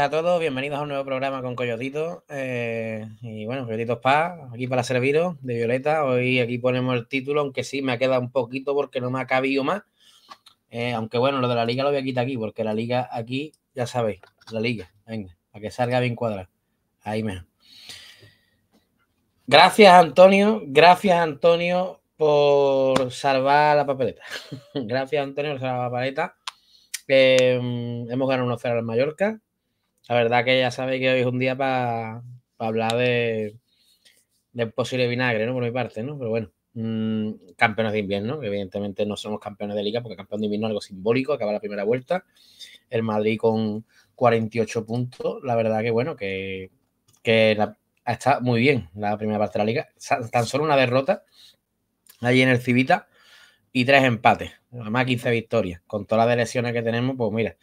a todos, bienvenidos a un nuevo programa con Coyotito. Eh, y bueno, Coyotito Spa, aquí para serviros, de Violeta. Hoy aquí ponemos el título, aunque sí me ha quedado un poquito porque no me ha cabido más. Eh, aunque bueno, lo de la liga lo voy a quitar aquí, porque la liga aquí, ya sabéis, la liga, venga, para que salga bien cuadrada. Ahí mejor. Gracias, Antonio. Gracias, Antonio, por salvar la papeleta. Gracias, Antonio, por salvar la papeleta. Eh, hemos ganado una 0 al Mallorca, la verdad que ya sabéis que hoy es un día para hablar de, posible vinagre, ¿no? Por mi parte, ¿no? Pero bueno, mm, campeones de invierno, evidentemente no somos campeones de liga porque campeón de invierno es algo simbólico, acaba la primera vuelta. El Madrid con 48 puntos, la verdad que bueno, que, ha estado está muy bien la primera parte de la liga. Tan solo una derrota allí en el Civita y tres empates, además 15 victorias. Con todas las lesiones que tenemos, pues mira,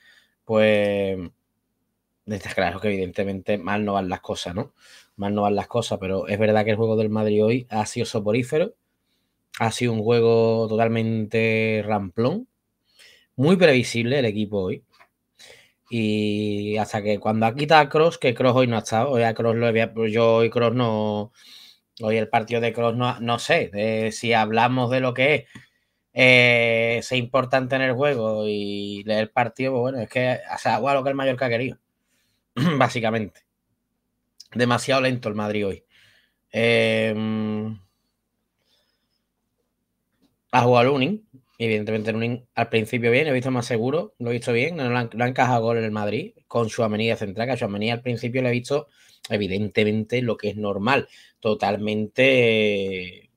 pues claro que evidentemente mal no van las cosas, ¿no? Mal no van las cosas, pero es verdad que el juego del Madrid hoy ha sido soporífero, ha sido un juego totalmente ramplón, muy previsible el equipo hoy. Y hasta que cuando ha quitado a Cross, que Cross hoy no ha estado, hoy a Cross lo había, pues yo hoy Cross no, hoy el partido de Cross no, no sé, si hablamos de lo que es eh, importante en el juego y el partido, pues bueno, es que o sea, ha lo que el Mallorca ha querido. básicamente. Demasiado lento el Madrid hoy. Eh, ha jugado Lunin, evidentemente al principio bien, he visto más seguro, lo he visto bien, no, no, han, gol en el Madrid con su amenida central, que a su al principio le he visto evidentemente lo que es normal, totalmente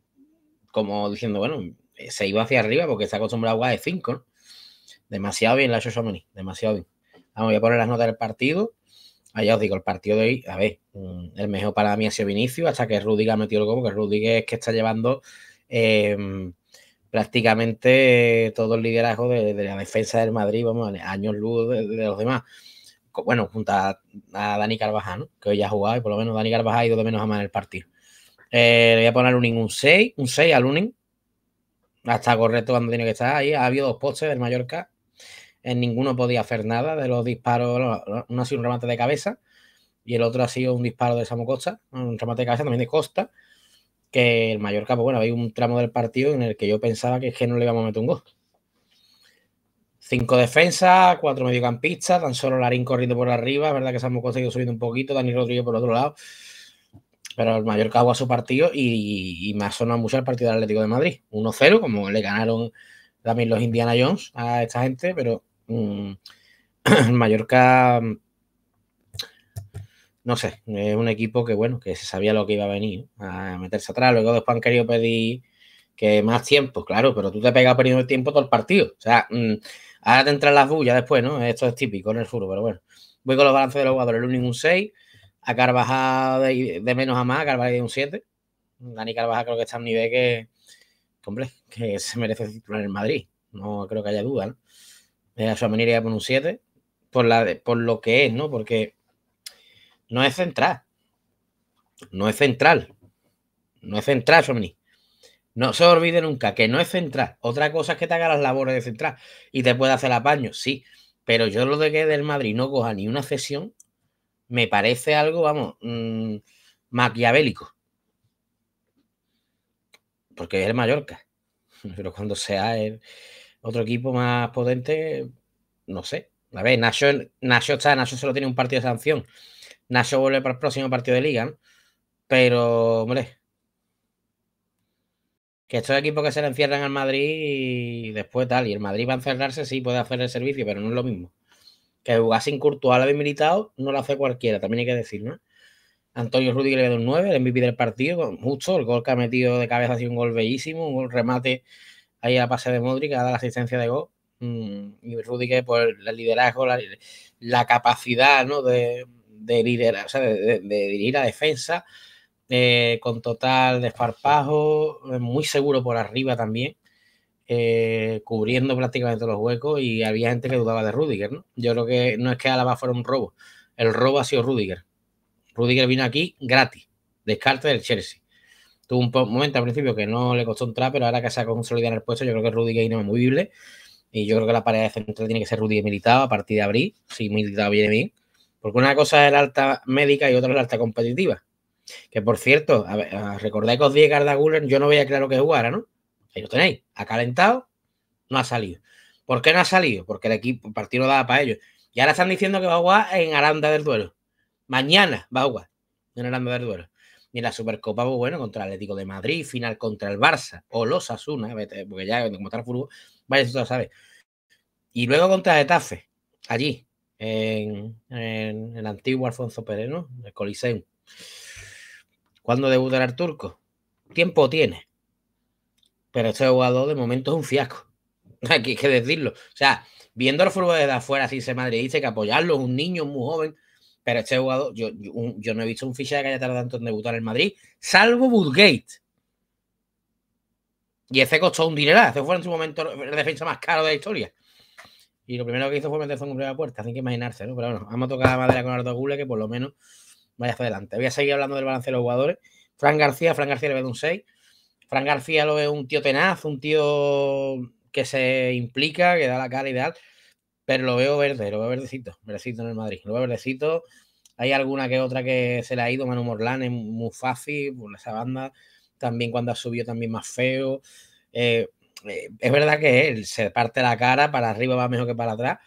como diciendo, bueno, se iba hacia arriba porque está acostumbrado a jugar de 5, Demasiado bien la ha hecho demasiado bien. Vamos, voy a poner las notas del partido allá ah, os digo, el partido de hoy, a ver, mm, el mejor para mí ha sido Vinicius, hasta que Rudiger ha metido el gol, porque Rudiger es que está llevando em, prácticamente todo el liderazgo de, la defensa del Madrid, vamos, años luz de, los demás. Bueno, junto a, Dani Carvajal, que hoy ya ha jugado y por lo menos Dani Carvajal ha ido de menos a más en el partido. Eh, le voy a poner un 6, un 6 al Lunin. Hasta correcto cuando tiene que estar ahí. Ha habido dos postes del Mallorca en ninguno podía hacer nada de los disparos. Uno ha sido un remate de cabeza y el otro ha sido un disparo de Samu Costa, un remate de cabeza también de Costa, que el mayor cabo, pues bueno, había un tramo del partido en el que yo pensaba que es que no le íbamos a meter un gol. Cinco defensas, cuatro mediocampistas, tan solo Larín corriendo por arriba, es verdad que Samu Costa ha ido subiendo un poquito, Dani Rodríguez por otro lado, pero el mayor cabo a su partido y, y me ha sonado mucho el partido del Atlético de Madrid. 1-0, como le ganaron también los Indiana Jones a esta gente, pero Mm, Mallorca, mm, no sé, es un equipo que, bueno, que se sabía lo que iba a venir, a meterse atrás. Luego después han querido pedir que más tiempo, claro, pero tú te pegas perdiendo el tiempo todo el partido. O sea, mm, ahora te entran las bullas después, ¿no? Esto es típico en el fútbol, pero bueno. Voy con los balances de los jugadores. el único un 6, a Carvajal de, menos a más, Carvajal de un 7. Dani Carvajal creo que está a un nivel que, hombre, que se merece titular en Madrid. No creo que haya duda, ¿no? a su manera por un 7, por, la por lo que es, ¿no? Porque no es central. No es central. No es central, Somni. No se olvide nunca que no es central. Otra cosa es que te haga las labores de central y te pueda hacer apaño, sí. Pero yo lo de que del Madrid no coja ni una cesión me parece algo, vamos, mm, maquiavélico. Porque es el Mallorca. Pero cuando sea el, otro equipo más potente, no sé. A ver, Nacho, está, Nacho solo tiene un partido de sanción. Nacho vuelve para el próximo partido de liga, Pero, hombre, que estos equipos que se le encierran al Madrid y después tal, y el Madrid va a encerrarse, sí, puede hacer el servicio, pero no es lo mismo. Que jugar sin Courtois al militado no lo hace cualquiera, también hay que decir, ¿no? Antonio Rudiger le da un 9, el MVP del partido, justo, el gol que ha metido de cabeza ha sido un gol bellísimo, un remate ahí a pase de Modric, a la asistencia de Go. Mm, y Rudiger por el liderazgo, la, capacidad de, de, liderar, o de, dirigir la defensa eh, con total desparpajo, eh, muy seguro por arriba también, eh, cubriendo prácticamente los huecos y había gente que dudaba de Rudiger. ¿no? Yo creo que no es que Alaba fuera un robo, el robo ha sido Rudiger. Rudiger vino aquí gratis, descarte del Chelsea. Tuvo un momento al principio que no le costó entrar, pero ahora que se ha consolidado en el puesto, yo creo que Rudy Gay no es movible. Y yo creo que la pared central tiene que ser Rudy militado a partir de abril, si militado viene bien. Porque una cosa es la alta médica y otra es la alta competitiva. Que por cierto, a recordad que os Garda Guller, yo no veía claro que jugara, ¿no? Ahí lo tenéis. Ha calentado, no ha salido. ¿Por qué no ha salido? Porque el equipo, el partido daba para ellos. Y ahora están diciendo que va a jugar en Aranda del Duero. Mañana va a jugar en Aranda del Duero. Y en la Supercopa, pues bueno, contra el Atlético de Madrid, final contra el Barça o los Asuna, porque ya como está el fútbol, vaya, tú lo sabes. Y luego contra Etafe, allí, en, el antiguo Alfonso Pereno, El Coliseum. ¿Cuándo debutará el turco? Tiempo tiene. Pero este jugador de momento es un fiasco. Aquí hay que decirlo. O sea, viendo el fútbol desde afuera, si se madre dice que apoyarlo un niño muy joven, pero este jugador, yo, yo, no he visto un fichaje que haya tardado tanto en debutar en Madrid, salvo Woodgate. Y ese costó un dineral. Ese fue en su momento el defensa más caro de la historia. Y lo primero que hizo fue meterse en un primera puerta. Así que imaginarse, ¿no? Pero bueno, vamos a tocar madera con Ardo Gule, que por lo menos vaya hacia adelante. Voy a seguir hablando del balance de los jugadores. Fran García, Fran García le ve un 6. Fran García lo ve un tío tenaz, un tío que se implica, que da la cara ideal pero lo veo verde, lo veo verdecito, verdecito en el Madrid, lo veo verdecito. Hay alguna que otra que se le ha ido, Manu muy fácil. por esa banda, también cuando ha subido también más feo. Eh, eh, es verdad que él se parte la cara, para arriba va mejor que para atrás,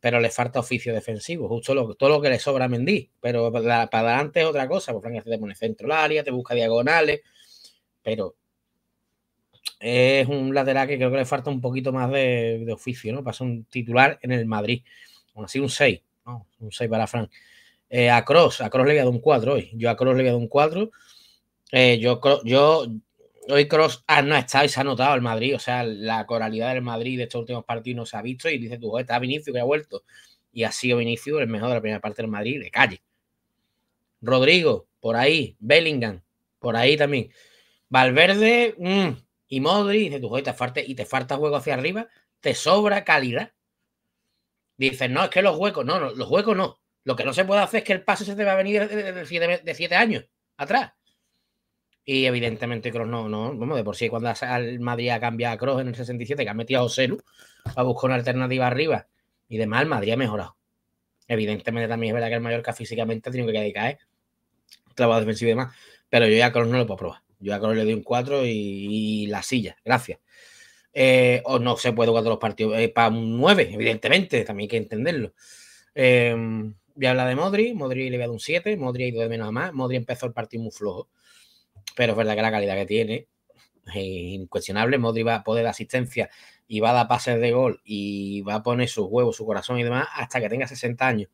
pero le falta oficio defensivo, justo todo lo que le sobra a Mendy, pero para, adelante es otra cosa, porque Frank te pone centro al área, te busca diagonales, pero es un lateral que creo que le falta un poquito más de, oficio, ¿no? Pasa un titular en el Madrid. Aún así, un 6, ¿no? Un 6 para Frank eh, a Cross, a Cross le había dado un 4 hoy. Yo a Cross le había dado un 4. Eh, yo, yo, hoy Cross ah, no ha estado y se ha notado el Madrid. O sea, la coralidad del Madrid de estos últimos partidos se ha visto. Y dice tú, está Vinicius que ha vuelto. Y ha sido Vinicius el mejor de la primera parte del Madrid de calle. Rodrigo, por ahí. Bellingham, por ahí también. Valverde, mmm, y Modri dice, tú, te y te falta juego hacia arriba, te sobra calidad. Dicen, no, es que los huecos, no, los huecos no. Lo que no se puede hacer es que el pase se te va a venir de, siete, años atrás. Y evidentemente Cross no, no, vamos de por sí cuando al Madrid ha cambiado a Cross en el 67, que ha metido a Oselu a buscar una alternativa arriba y demás, el Madrid ha mejorado. Evidentemente también es verdad que el Mallorca físicamente ha tenido que caer, ¿eh? trabajo defensivo y demás, pero yo ya Cross no lo puedo probar. Yo a Kroos le doy un 4 y, la silla, gracias. Eh, o no se puede jugar todos los partidos eh, para un 9, evidentemente, también hay que entenderlo. Em, voy a hablar de Modri, Modri le voy a un 7, Modri ha ido de menos a más, Modri empezó el partido muy flojo, pero es verdad que la calidad que tiene es incuestionable, Modri va a poder dar asistencia y va a dar pases de gol y va a poner sus huevos, su corazón y demás hasta que tenga 60 años,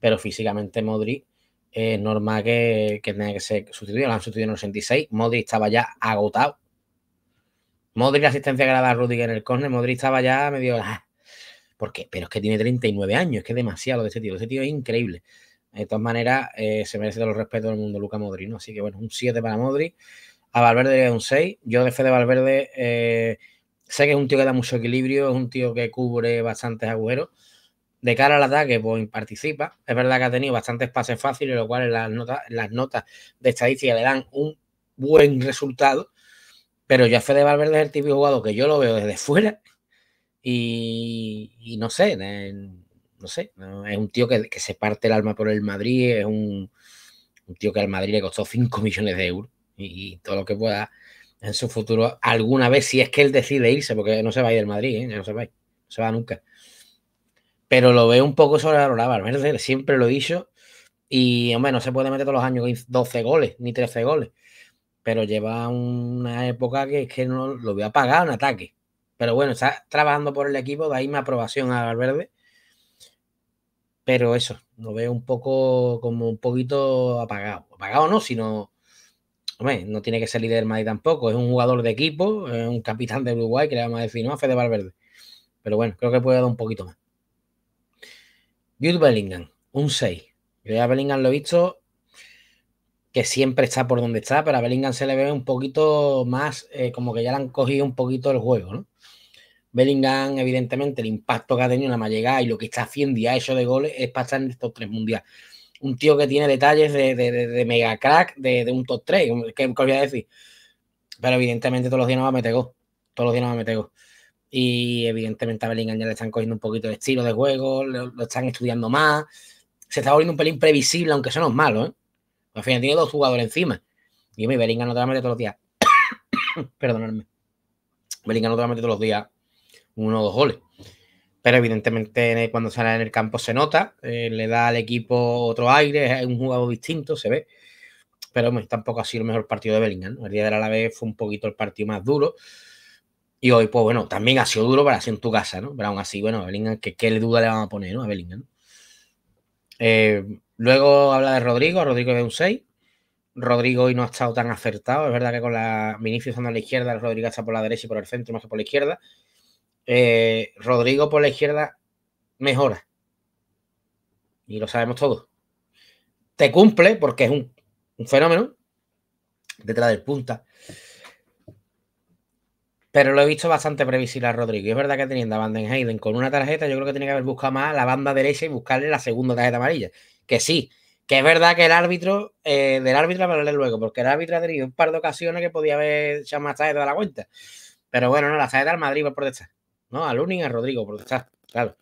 pero físicamente Modri es normal que, que que ser sustituido. Lo han sustituido en el 86. modri estaba ya agotado. modri la asistencia que le da Rudiger en el córner. modri estaba ya medio. Ah, ¿Por qué? Pero es que tiene 39 años. Es que es demasiado de ese tío. ese tío es increíble. De todas maneras, eh, se merece de los respetos del mundo Luca modri ¿no? Así que bueno, un 7 para modri A Valverde le un 6. Yo de Fede Valverde eh, sé que es un tío que da mucho equilibrio, es un tío que cubre bastantes agujeros de cara al ataque, pues participa. Es verdad que ha tenido bastantes pases fáciles, lo cual en las notas, las notas de estadística le dan un buen resultado. Pero ya Fede Valverde es el tipo jugado que yo lo veo desde fuera y, no sé, no sé, es un tío que, se parte el alma por el Madrid, es un, tío que al Madrid le costó 5 millones de euros y, todo lo que pueda en su futuro, alguna vez, si es que él decide irse, porque no se va a ir del Madrid, no se va no se va nunca pero lo veo un poco sobrevalorado. Valverde, siempre lo he dicho. Y, hombre, no se puede meter todos los años 12 goles, ni 13 goles. Pero lleva una época que es que no lo veo apagado en ataque. Pero bueno, está trabajando por el equipo, de ahí mi aprobación a Valverde. Pero eso, lo veo un poco como un poquito apagado. Apagado no, sino Hombre, no tiene que ser líder del Madrid tampoco, es un jugador de equipo, es un capitán de Uruguay que le vamos a decir, no, a Fede Valverde. Pero bueno, creo que puede dar un poquito más. Jude Bellingham, un 6. Yo a Bellingham lo he visto que siempre está por donde está, pero a Bellingham se le ve un poquito más, eh, como que ya le han cogido un poquito el juego, ¿no? Bellingham, evidentemente, el impacto que ha tenido en la mallegada y lo que está haciendo y ha hecho de goles es pasar en estos tres mundiales. Un tío que tiene detalles de, de, de, mega crack, de, un top 3, que me voy a decir? Pero evidentemente todos los días no va a meter gol. Todos los días no va a meter gol. Y evidentemente a ya le están cogiendo un poquito de estilo de juego, lo, están estudiando más. Se está volviendo un pelín previsible, aunque eso no es malo, ¿eh? Al final tiene dos jugadores encima. Y mi Bellingham no te va a todos los días. Perdonadme. Bellingham no te va a todos los días uno o dos goles. Pero evidentemente cuando sale en el campo se nota, eh, le da al equipo otro aire, es un jugador distinto, se ve. Pero tampoco ha sido el mejor partido de Bellingham. El día de la vez fue un poquito el partido más duro. Y hoy, pues bueno, también ha sido duro para hacer en tu casa, ¿no? Pero aún así, bueno, a Bellingham, ¿qué, duda le vamos a poner, ¿no? A eh, luego habla de Rodrigo, Rodrigo es un 6. Rodrigo hoy no ha estado tan acertado. Es verdad que con la Vinicius a la izquierda, Rodrigo está por la derecha y por el centro más que por la izquierda. Eh, Rodrigo por la izquierda mejora. Y lo sabemos todos. Te cumple porque es un, un fenómeno detrás del punta. Pero lo he visto bastante previsible a Rodrigo. Y es verdad que teniendo a en Hayden con una tarjeta, yo creo que tiene que haber buscado más la banda derecha y buscarle la segunda tarjeta amarilla. Que sí, que es verdad que el árbitro, eh, del árbitro hablaré luego, porque el árbitro ha tenido un par de ocasiones que podía haber echado más tarjeta a la cuenta. Pero bueno, no, la tarjeta al Madrid a protestar. No, a y a Rodrigo por protestar. Claro.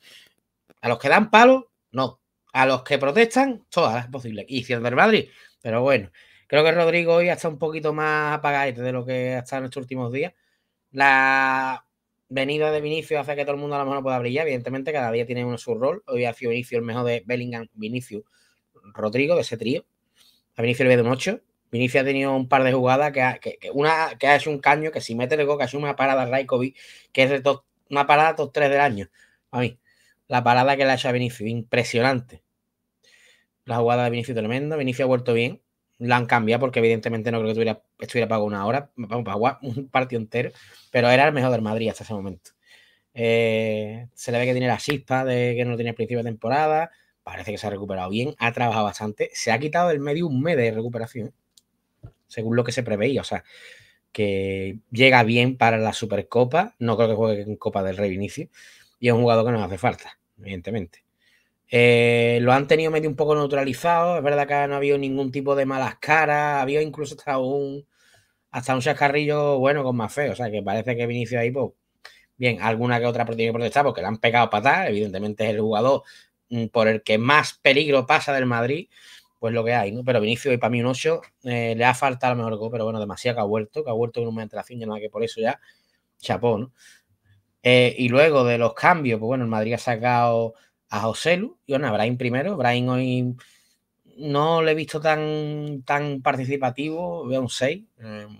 A los que dan palos, no. A los que protestan, todas las posible Y siendo el del Madrid, pero bueno. Creo que Rodrigo hoy está un poquito más apagado de lo que ha estado en estos últimos días. La venida de Vinicius hace que todo el mundo a lo mejor pueda brillar. Evidentemente, cada día tiene uno su rol. Hoy ha sido Vinicius el mejor de Bellingham, Vinicius, Rodrigo, de ese trío. A Vinicius le ve de un Vinicius ha tenido un par de jugadas que ha, una, que hecho un caño, que si mete el go que ha hecho una parada a Raikovic, que es de una parada top 3 del año. A mí, la parada que le ha hecho a Vinicius, impresionante. La jugada de Vinicius tremenda. Vinicius ha vuelto bien la han cambiado porque evidentemente no creo que tuviera, estuviera pago una hora, vamos, un partido entero, pero era el mejor del Madrid hasta ese momento. Eh, se le ve que tiene la chispa de que no tenía principio de temporada, parece que se ha recuperado bien, ha trabajado bastante, se ha quitado del medio un mes de recuperación, según lo que se preveía, o sea, que llega bien para la Supercopa, no creo que juegue en Copa del Rey inicio, y es un jugador que nos hace falta, evidentemente. Eh, lo han tenido medio un poco neutralizado. Es verdad que no ha habido ningún tipo de malas caras. Había incluso hasta un, hasta un chascarrillo bueno con más feo. O sea, que parece que Vinicius ahí, pues, bien, alguna que otra tiene que protestar porque le han pegado patada. Evidentemente es el jugador mm, por el que más peligro pasa del Madrid. Pues lo que hay, ¿no? Pero Vinicio y para mí un 8, eh, le ha faltado a lo mejor pero bueno, demasiado que ha vuelto, que ha vuelto con una entración, ya nada que por eso ya, chapó, ¿no? Eh, y luego de los cambios, pues bueno, el Madrid ha sacado a Joselu y bueno, a Brian primero. Brian hoy no le he visto tan, tan participativo, veo un 6. Em,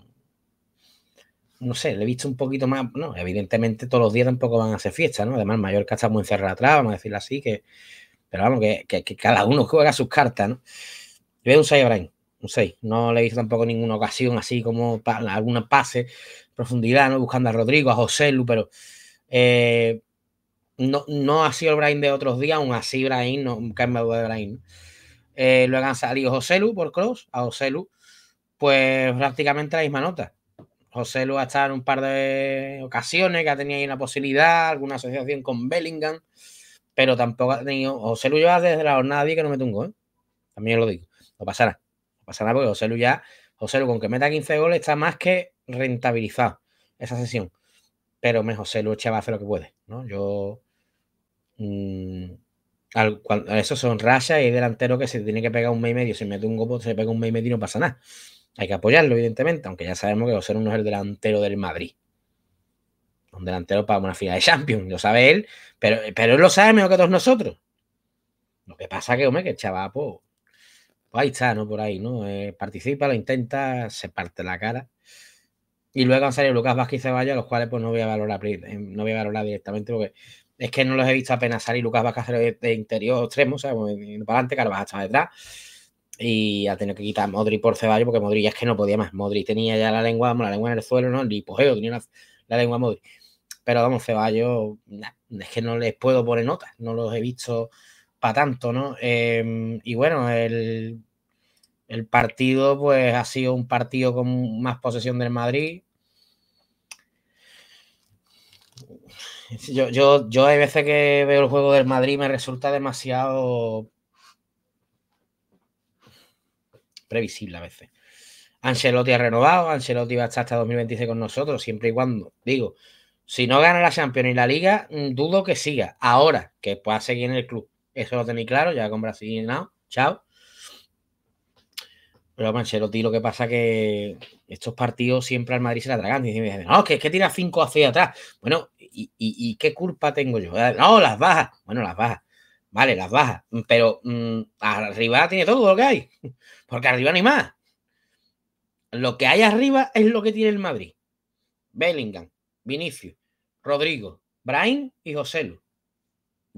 no sé, le he visto un poquito más. No, evidentemente todos los días tampoco van a hacer fiesta, ¿no? Además, Mallorca está muy encerrada atrás, vamos a decirlo así, que. Pero vamos, que, cada uno juega sus cartas, ¿no? veo un 6 a un 6. No le he visto tampoco ninguna ocasión así como para alguna pase, profundidad, ¿no? Buscando a Rodrigo, a José Lu, pero. Eh, no, ha sido el Brain de otros días, aún así Brain, nunca me de Brain. Eh, luego han salido Joselu por Cross, a Joselu, pues prácticamente la misma nota. Joselu ha estado en un par de ocasiones que ha tenido ahí una posibilidad, alguna asociación con Bellingham, pero tampoco ha tenido. Joselu lleva desde la jornada 10 que no me un gol. También lo digo. No pasará. No pasará porque Joselu ya, Joselu con que meta 15 goles está más que rentabilizado esa sesión. Pero me Joselu ya va a hacer lo que puede. ¿no? Yo Mm, eso son rachas y delanteros delantero que se tiene que pegar un mes y medio. Si mete un gol se pega un mes y medio y no pasa nada. Hay que apoyarlo, evidentemente, aunque ya sabemos que José no es el delantero del Madrid. Un delantero para una final de Champions, lo sabe él, pero, pero él lo sabe mejor que todos nosotros. Lo que pasa que, hombre, que el chaval, pues, ahí está, ¿no? Por ahí, ¿no? Eh, participa, lo intenta, se parte la cara. Y luego han salido Lucas Vázquez y Ceballos, los cuales pues no voy a valorar, eh, no voy a valorar directamente porque es que no los he visto apenas salir. Lucas Vázquez de, interior extremo, o sea, para adelante, Carvajal está detrás. Y ha tenido que quitar a Modri por Ceballos porque Modri ya es que no podía más. Modri tenía ya la lengua, la lengua en el suelo, ¿no? El hipogeo tenía la, lengua Modri. Pero vamos, Ceballos, es que no les puedo poner notas, no los he visto para tanto, ¿no? Em, y bueno, el, el partido pues ha sido un partido con más posesión del Madrid, Yo, yo, yo hay veces que veo el juego del Madrid me resulta demasiado previsible a veces. Ancelotti ha renovado, Ancelotti va a estar hasta 2026 con nosotros, siempre y cuando, digo, si no gana la Champions y la Liga, mm, dudo que siga. Ahora, que pueda seguir en el club. Eso lo tenéis claro, ya con Brasil, nada, chao. Pero tío, lo que pasa que estos partidos siempre al Madrid se la tragan. dicen, no, que es que tira cinco hacia atrás. Bueno, ¿y, qué culpa tengo yo? Eh, no, las bajas. Bueno, las bajas. Vale, las bajas. Mm, pero mm, arriba tiene todo lo que hay. Porque arriba no hay más. Lo que hay arriba es lo que tiene el Madrid. Bellingham, Vinicius, Rodrigo, Brain y José Lu.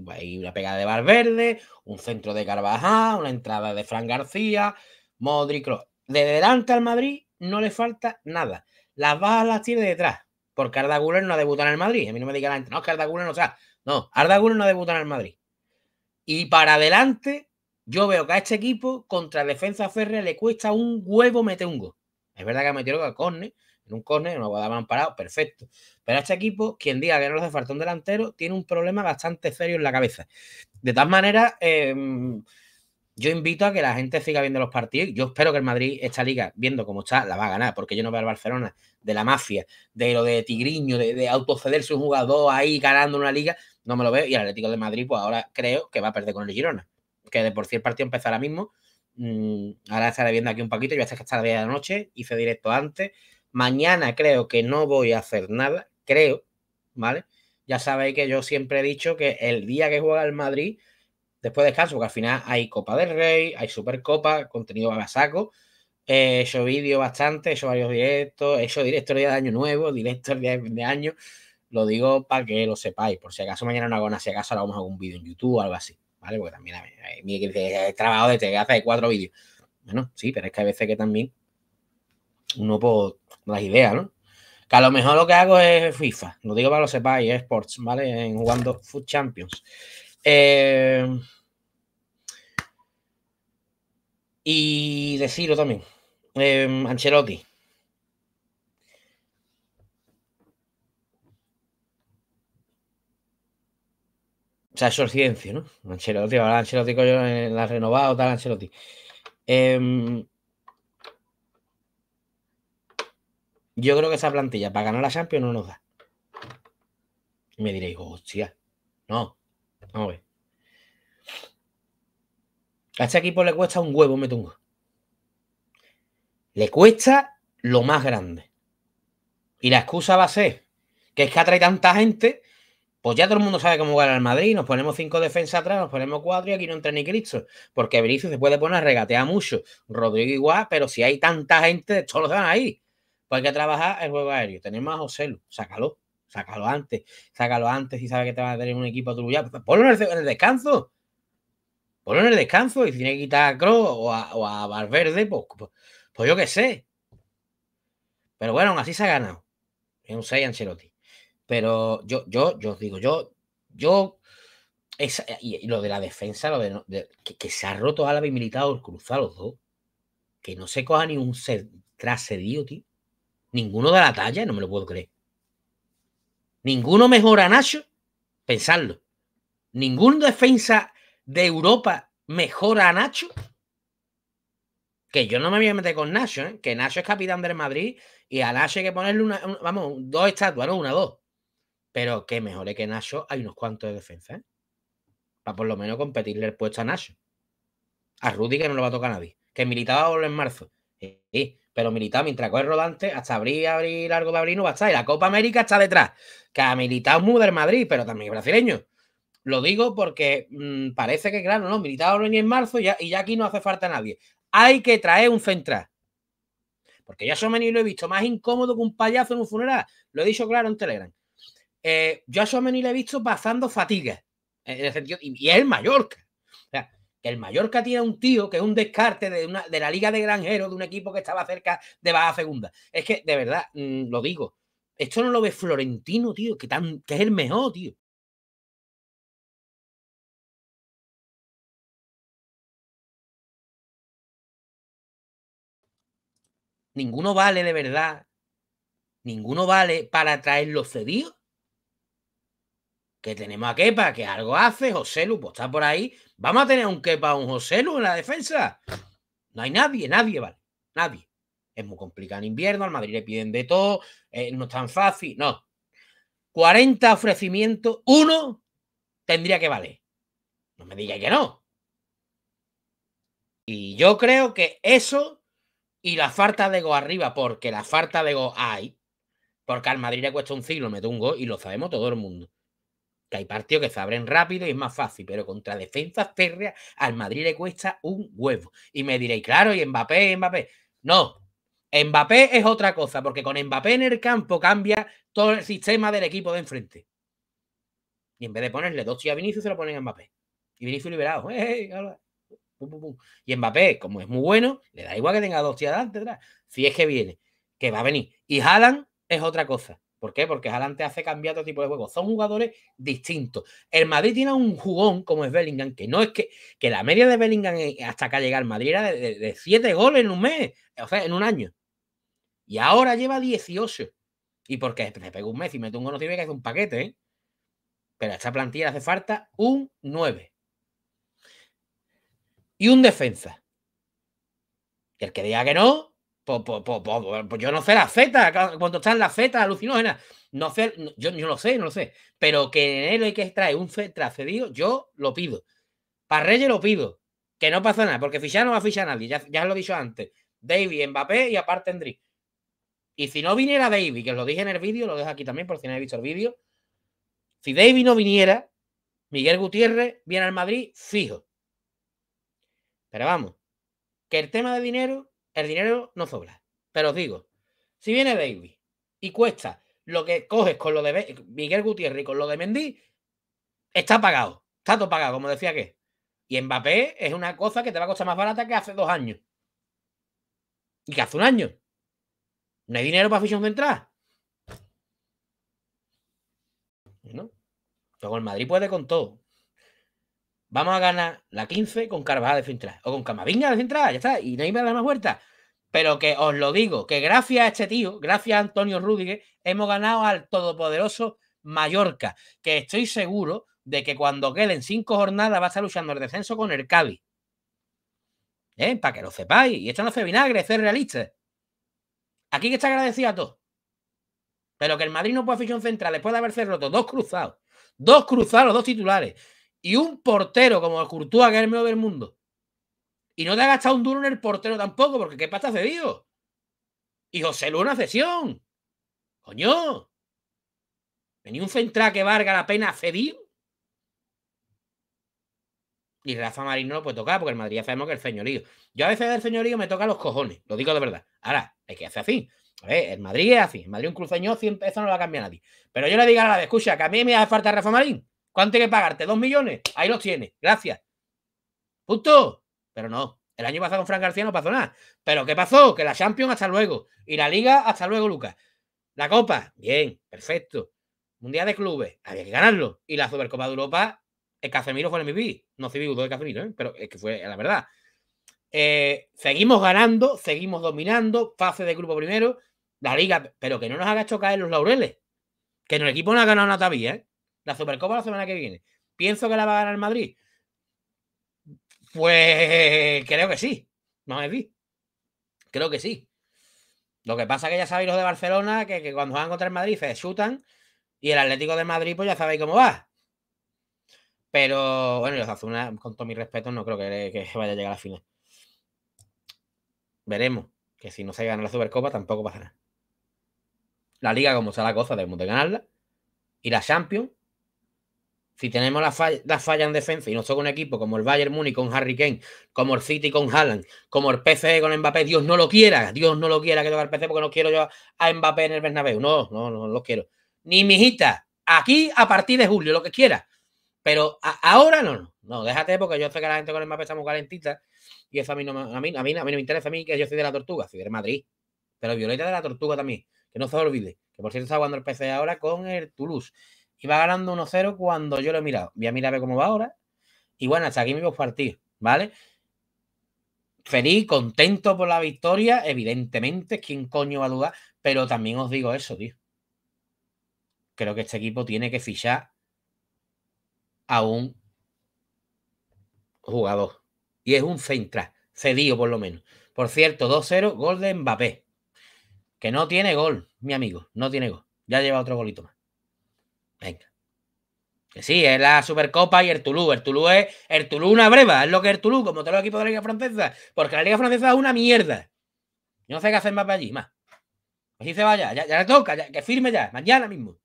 Pues hay una pegada de Valverde, un centro de Carvajal, una entrada de Fran García, Modric, De delante al Madrid no le falta nada. Las bajas las tiene detrás. Porque Arda Gurren no ha debutado en el Madrid. A mí no me diga la gente, no, es que Arda no o sea. No, Arda no ha debutado en el Madrid. Y para adelante, yo veo que a este equipo contra defensa férrea le cuesta un huevo meter un gol. Es verdad que ha metido a Corne, en un córner, no más parado, perfecto. Pero a este equipo, quien diga que no le hace falta un delantero, tiene un problema bastante serio en la cabeza. De tal manera, eh, em, yo invito a que la gente siga viendo los partidos. Yo espero que el Madrid, esta liga, viendo cómo está, la va a ganar, porque yo no veo al Barcelona de la mafia, de lo de Tigriño, de, autoceder autocederse un jugador ahí ganando una liga, no me lo veo. Y el Atlético de Madrid, pues ahora creo que va a perder con el Girona, que de por sí el partido empieza ahora mismo. Mm, ahora estaré viendo aquí un poquito, yo sé que está hasta la de la noche, hice directo antes. Mañana creo que no voy a hacer nada, creo, ¿vale? Ya sabéis que yo siempre he dicho que el día que juega el Madrid después descanso, porque al final hay Copa del Rey, hay Supercopa, contenido para saco. He eh, hecho vídeo bastante, he hecho varios directos, he hecho directo de Año Nuevo, directo de Año. Lo digo para que lo sepáis, por si acaso mañana no hago nada, si acaso ahora vamos a un vídeo en YouTube o algo así, ¿vale? Porque también eh, mí que he trabajado desde que hace cuatro vídeos. Bueno, sí, pero es que hay veces que también uno por pues, las ideas, ¿no? Que a lo mejor lo que hago es FIFA, lo digo para que lo sepáis, es sports, ¿vale? En jugando Food Champions. Eh, y decirlo también, eh, Ancelotti. O sea, eso es ciencia, ¿no? Ancelotti, ahora Ancelotti yo eh, la ha renovado, tal, Ancelotti. Em, yo creo que esa plantilla para ganar la Champions no nos da. Y me diréis, hostia, no, Vamos a ver. A este equipo le cuesta un huevo, me Le cuesta lo más grande. Y la excusa va a ser que es que atrae tanta gente, pues ya todo el mundo sabe cómo jugar al Madrid. Nos ponemos cinco defensas atrás, nos ponemos cuatro y aquí no entra ni Cristo. Porque Bricio se puede poner, regatear mucho. Rodrigo igual, pero si hay tanta gente, todos van ahí. Pues hay que trabajar el juego aéreo. Tenemos a José Lu, sácalo sácalo antes, sácalo antes y sabe que te va a tener un equipo atrullado, ponlo en el, en el descanso, ponlo en el descanso y si tiene que quitar a Cro o a, Valverde, pues, pues, pues, yo qué sé. Pero bueno, aún así se ha ganado. Es un 6 Ancelotti. Pero yo, yo, yo os digo, yo, yo, y, lo de la defensa, lo de, que, se ha roto Álava y Militado cruzado los dos, que no se coja ni un tras tío. Ninguno de la talla, no me lo puedo creer. Ninguno mejora a Nacho, Pensadlo. Ningún defensa de Europa mejora a Nacho. Que yo no me voy a meter con Nacho, ¿eh? que Nacho es capitán del Madrid y a Nacho hay que ponerle una, vamos, dos estatuas, no una, dos. Pero que mejore que Nacho, hay unos cuantos de defensa. ¿eh? Para por lo menos competirle el puesto a Nacho. A Rudy que no lo va a tocar nadie. Que militaba en marzo. Pero Militao, mientras coge rodante, hasta abril, abrir, largo de abril no va a estar. Y la Copa América está detrás. Que ha militado muda muy Madrid, pero también brasileño. Lo digo porque mm, parece que, claro, no, Militao ni en marzo y ya, aquí no hace falta nadie. Hay que traer un central. Porque ya Someni lo he visto más incómodo que un payaso en un funeral. Lo he dicho claro en Telegram. Eh, yo a Someni le he visto pasando fatiga. En el sentido, y, y es el Mallorca que el Mallorca tiene un tío que es un descarte de, una, de la Liga de Granjeros, de un equipo que estaba cerca de Baja Segunda. Es que, de verdad, mm, lo digo, esto no lo ve Florentino, tío, que, tan, que es el mejor, tío. Ninguno vale de verdad. Ninguno vale para traer los cedidos que tenemos a Kepa, que algo hace, José Lu, pues está por ahí. Vamos a tener un Kepa, un José Lu en la defensa. No hay nadie, nadie, vale, nadie. Es muy complicado en invierno, al Madrid le piden de todo, eh, no es tan fácil, no. 40 ofrecimientos, uno tendría que valer. No me diga que no. Y yo creo que eso y la falta de go arriba, porque la falta de go hay, porque al Madrid le cuesta un siglo mete un y lo sabemos todo el mundo hay partidos que se abren rápido y es más fácil, pero contra defensas férreas al Madrid le cuesta un huevo. Y me diréis, claro, y Mbappé, Mbappé. No, Mbappé es otra cosa, porque con Mbappé en el campo cambia todo el sistema del equipo de enfrente. Y en vez de ponerle dos tías a Vinicius, se lo ponen a Mbappé. Y Vinicius liberado. Eh, eh, eh, y Mbappé, como es muy bueno, le da igual que tenga dos tías adelante, atrás. Si es que viene, que va a venir. Y Haaland es otra cosa. ¿Por qué? Porque Jalante hace cambiar otro tipo de juegos. Son jugadores distintos. El Madrid tiene un jugón como es Bellingham, que no es que, que la media de Bellingham eh, hasta acá llegar al Madrid era de, 7 goles en un mes, o sea, en un año. Y ahora lleva 18. Y porque se pegó un mes y mete un gol, no tiene que hacer un paquete, ¿eh? Pero a esta plantilla hace falta un 9. Y un defensa. Y el que diga que no, pues, pues, pues, pues, yo no sé la feta, cuando están las fetas alucinógenas, no sé, yo, no no sé, no lo sé, pero que en enero hay que extraer un fetra yo lo pido. Para Reyes lo pido, que no pasa nada, porque fichar no va a fichar nadie, ya, lo he dicho antes. David, Mbappé y aparte Endrick. Y si no viniera David, que os lo dije en el vídeo, lo dejo aquí también por si no habéis visto el vídeo. Si David no viniera, Miguel Gutiérrez viene al Madrid fijo. Pero vamos, que el tema de dinero el dinero no sobra. Pero os digo, si viene David y cuesta lo que coges con lo de Miguel Gutiérrez y con lo de Mendy, está pagado. Está todo pagado, como decía que. Y Mbappé es una cosa que te va a costar más barata que hace dos años. Y que hace un año. No hay dinero para afición de entrada. ¿No? Luego el Madrid puede con todo. Vamos a ganar la 15 con Carvajal de central o con Camavinga de central, ya está, y no hay más más vueltas. Pero que os lo digo, que gracias a este tío, gracias a Antonio Rüdiger, hemos ganado al todopoderoso Mallorca, que estoy seguro de que cuando queden cinco jornadas va a estar luchando el descenso con el Cavi. ¿Eh? Para que lo sepáis. Y esto no hace vinagre, ser realista. Aquí que está agradecido a todos. Pero que el Madrid no puede afición central después de haberse roto dos cruzados, dos cruzados, dos titulares, y un portero como el Courtois, que es el mejor del mundo, y no te ha gastado un duro en el portero tampoco, porque ¿qué pasa cedido? Y José Luna cesión. Coño. Ni un central que valga la pena cedido. Y Rafa Marín no lo puede tocar porque el Madrid ya sabemos que el señorío. Yo a veces el señorío me toca los cojones, lo digo de verdad. Ahora, es que hace así. A el Madrid es así. El Madrid un cruceño, eso no lo va a cambiar nadie. Pero yo le digo a la de escucha, que a mí me hace falta Rafa Marín. ¿Cuánto hay que pagarte? ¿Dos millones? Ahí los tienes. Gracias. Punto. Pero no. El año pasado con Fran García no pasó nada. Pero ¿qué pasó? Que la Champions hasta luego. Y la Liga hasta luego, Lucas. La Copa, bien, perfecto. Mundial de clubes, había que ganarlo. Y la Supercopa de Europa, el Casemiro fue el MVP. No se de Casemiro, ¿eh? pero es que fue la verdad. Eh, seguimos ganando, seguimos dominando, fase de grupo primero, la Liga, pero que no nos haga chocar en los laureles. Que en el equipo no ha ganado nada todavía, ¿eh? la Supercopa la semana que viene. ¿Pienso que la va a ganar Madrid? Pues creo que sí. No me vi. Creo que sí. Lo que pasa es que ya sabéis los de Barcelona que, cuando van contra el Madrid se chutan y el Atlético de Madrid pues ya sabéis cómo va. Pero bueno, los Azuna, con todo mi respeto, no creo que, vaya a llegar a la final. Veremos que si no se gana la Supercopa tampoco pasa nada. La liga como sea la cosa debemos de ganarla. Y la Champions si tenemos las fallas en defensa y nosotros un equipo como el Bayern Múnich con Harry Kane, como el City con Haaland, como el PC con Mbappé, Dios no lo quiera, Dios no lo quiera que toque al el PC porque no quiero yo a Mbappé en el Bernabéu. No, no, no, lo quiero. Ni mijita, aquí a partir de julio, lo que quiera. Pero ahora no, no, no, déjate porque yo sé que la gente con el Mbappé está muy calentita y eso a mí no, a mí, a mí, a mí no me interesa, a mí que yo soy de la Tortuga, soy de Madrid, pero Violeta de la Tortuga también, que no se olvide, que por cierto está jugando el PC ahora con el Toulouse. Iba ganando 1-0 cuando yo lo he mirado. Voy a mirar cómo va ahora. Y bueno, hasta aquí mi partido, ¿vale? Feliz, contento por la victoria, evidentemente, ¿quién coño va a dudar? Pero también os digo eso, tío. Creo que este equipo tiene que fichar a un jugador. Y es un central, cedido por lo menos. Por cierto, 2-0, gol de Mbappé. Que no tiene gol, mi amigo, no tiene gol. Ya lleva otro golito más. Venga. Que sí, es la Supercopa y el Toulouse. El Toulouse es el Toulouse una breva, es lo que es el Toulouse, como todos los equipos de la Liga Francesa. Porque la Liga Francesa es una mierda. Yo no sé qué hacer más para allí, más. Así pues se vaya, ya, le toca, que firme ya, mañana mismo.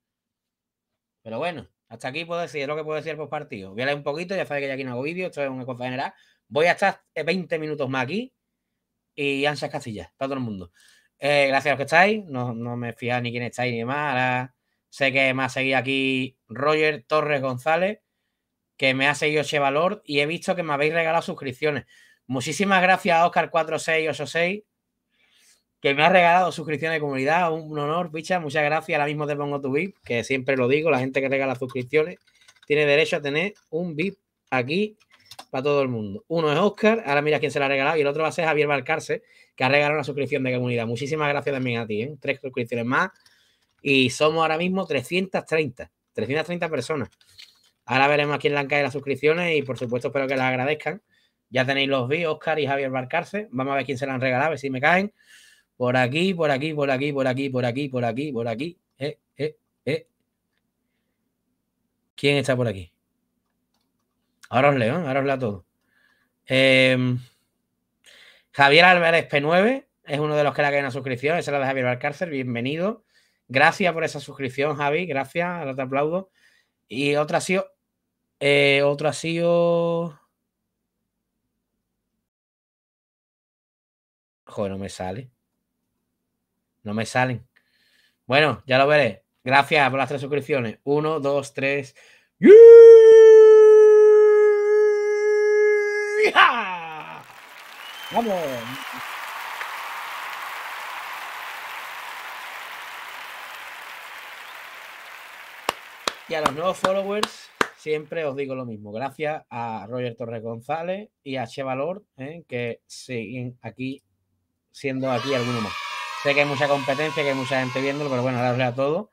Pero bueno, hasta aquí puedo decir lo que puedo decir por partido. Voy a un poquito, ya sabéis que ya aquí no hago vídeo, esto es una cosa general. Voy a estar 20 eh, minutos más aquí y ansias casillas para todo el mundo. Eh, gracias a los que estáis, no, me fijáis ni quién estáis ni demás. Sé que me ha seguido aquí Roger Torres González, que me ha seguido Chevalor y he visto que me habéis regalado suscripciones. Muchísimas gracias a oscar 4686 que me ha regalado suscripciones de comunidad. Un honor, picha. Muchas gracias. Ahora mismo te pongo tu VIP, que siempre lo digo, la gente que regala suscripciones tiene derecho a tener un VIP aquí para todo el mundo. Uno es Oscar, ahora mira quién se la ha regalado, y el otro va a ser Javier Balcarce, que ha regalado una suscripción de comunidad. Muchísimas gracias también a ti, ¿eh? tres suscripciones más y somos ahora mismo 330, 330 personas. Ahora veremos a quién le han caído las suscripciones y por supuesto espero que las agradezcan. Ya tenéis los vi, Oscar y Javier Barcarce. Vamos a ver quién se la han regalado, a ver si me caen. Por aquí, por aquí, por aquí, por aquí, por aquí, por aquí, por aquí. Eh, eh, eh. ¿Quién está por aquí? Ahora os leo, ahora os leo todo. Em, Javier Álvarez P9 es uno de los que le ha caído una suscripción. Esa es la de Javier Barcarce. Bienvenido. Gracias por esa suscripción, Javi. Gracias, ahora te aplaudo. Y otra ha sido. Eh, otra ha sido. Joder, no me sale. No me salen. Bueno, ya lo veré. Gracias por las tres suscripciones. Uno, dos, tres. ¡Vamos! Y a los nuevos followers, siempre os digo lo mismo. Gracias a Roger Torres González y a Che Valor, ¿eh? que siguen aquí, siendo aquí alguno más. Sé que hay mucha competencia, que hay mucha gente viéndolo, pero bueno, ahora a todo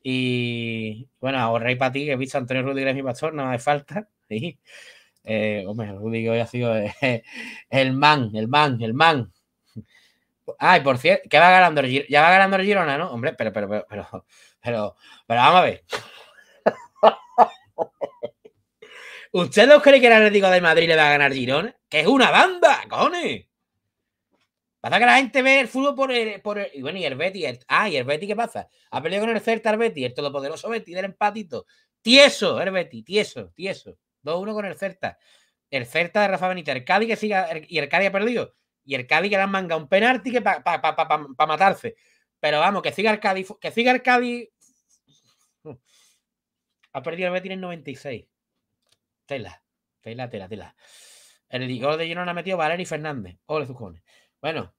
Y bueno, ahorré para ti, que he visto a Antonio Rudiger mi pastor, nada no falta. hombre, eh, hombre, hoy ha sido eh, el man, el man, el man. Ay, por cierto, que va ganando el Girona, ya va ganando Girona, ¿no? Hombre, pero, pero, pero, pero vamos a ver. ¿Usted no cree que el Atlético de Madrid le va a ganar Girón? ¡Que es una banda, cojones! Pasa que la gente ve el fútbol por el, por y bueno, y el Betty, ah, y el ¿qué pasa? Ha perdido con el Celta, el Betty, el todopoderoso Betty del empatito. Tieso, el Betty, tieso, tieso. 2-1 con el Celta. El Celta de Rafa Benítez, el Cádiz que sigue, y el Cádiz ha perdido. Y el Cádiz que le han mangado un penalti que para matarse. Pero vamos, que siga el Cádiz, que siga el Cádiz. Ha perdido el la tiene 96. Tela, tela, tela, tela. El gol de Girona ha metido Valery Fernández. Ole, sus Bueno.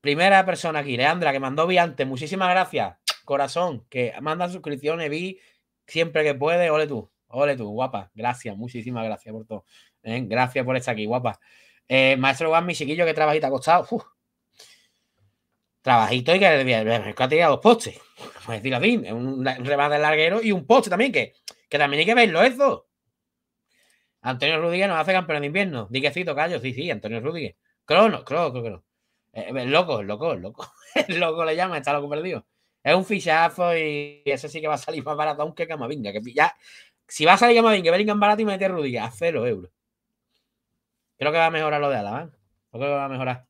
Primera persona aquí, Leandra, que mandó vi antes. Muchísimas gracias. Corazón, que manda suscripciones, vi siempre que puede. Ole tú, ole tú, guapa. Gracias, muchísimas gracias por todo. ¿eh? Gracias por estar aquí, guapa. Eh, maestro Juan, mi chiquillo, que trabajita ha costado trabajito y que el, ha tirado dos postes. Pues así, un remate larguero y un poste también, que, que también hay que verlo eso. Antonio Rudiger nos hace campeón de invierno. Diquecito, callo, sí, sí, Antonio Rudiger. Crono, creo, creo, eh, loco, loco, loco. loco le llama, está loco perdido. Es un fichazo y ese sí que va a salir más barato aunque Camavinga. Que ya, si va a salir Camavinga, Bellingham barato y mete a Rudiger a cero euros. Creo que va a mejorar lo de Alaba. ¿eh? Creo que va a mejorar.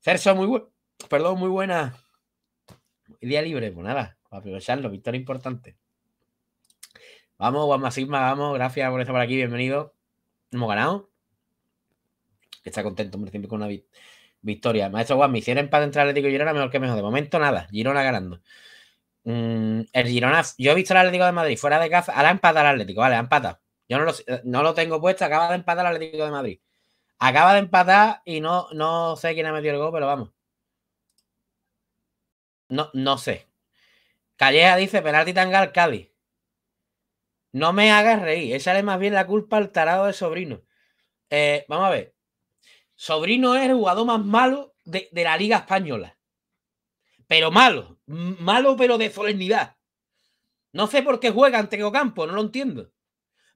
Cerso muy bueno. Perdón, muy buena. Día libre, pues nada, para aprovecharlo, victoria importante. Vamos, Juan Sigma, vamos, gracias por estar por aquí, bienvenido. Hemos ganado. Está contento, hombre, siempre con una victoria. Maestro Juan, me hicieron empate entre Atlético Atlético Girona, mejor que mejor. De momento, nada, Girona ganando. Mm, el Girona, yo he visto el Atlético de Madrid fuera de casa, ahora empata el Atlético, vale, empata. Yo no lo, tengo puesto, acaba de empatar el Atlético de Madrid. Acaba de empatar y no, no sé quién ha metido el gol, pero vamos. No, sé. Calleja dice, penalti tan Cádiz. No me hagas reír. Esa es más bien la culpa al tarado de Sobrino. Eh, vamos a ver. Sobrino es el jugador más malo de, la Liga Española. Pero malo. Malo, pero de solemnidad. No sé por qué juega ante Ocampo, no lo entiendo.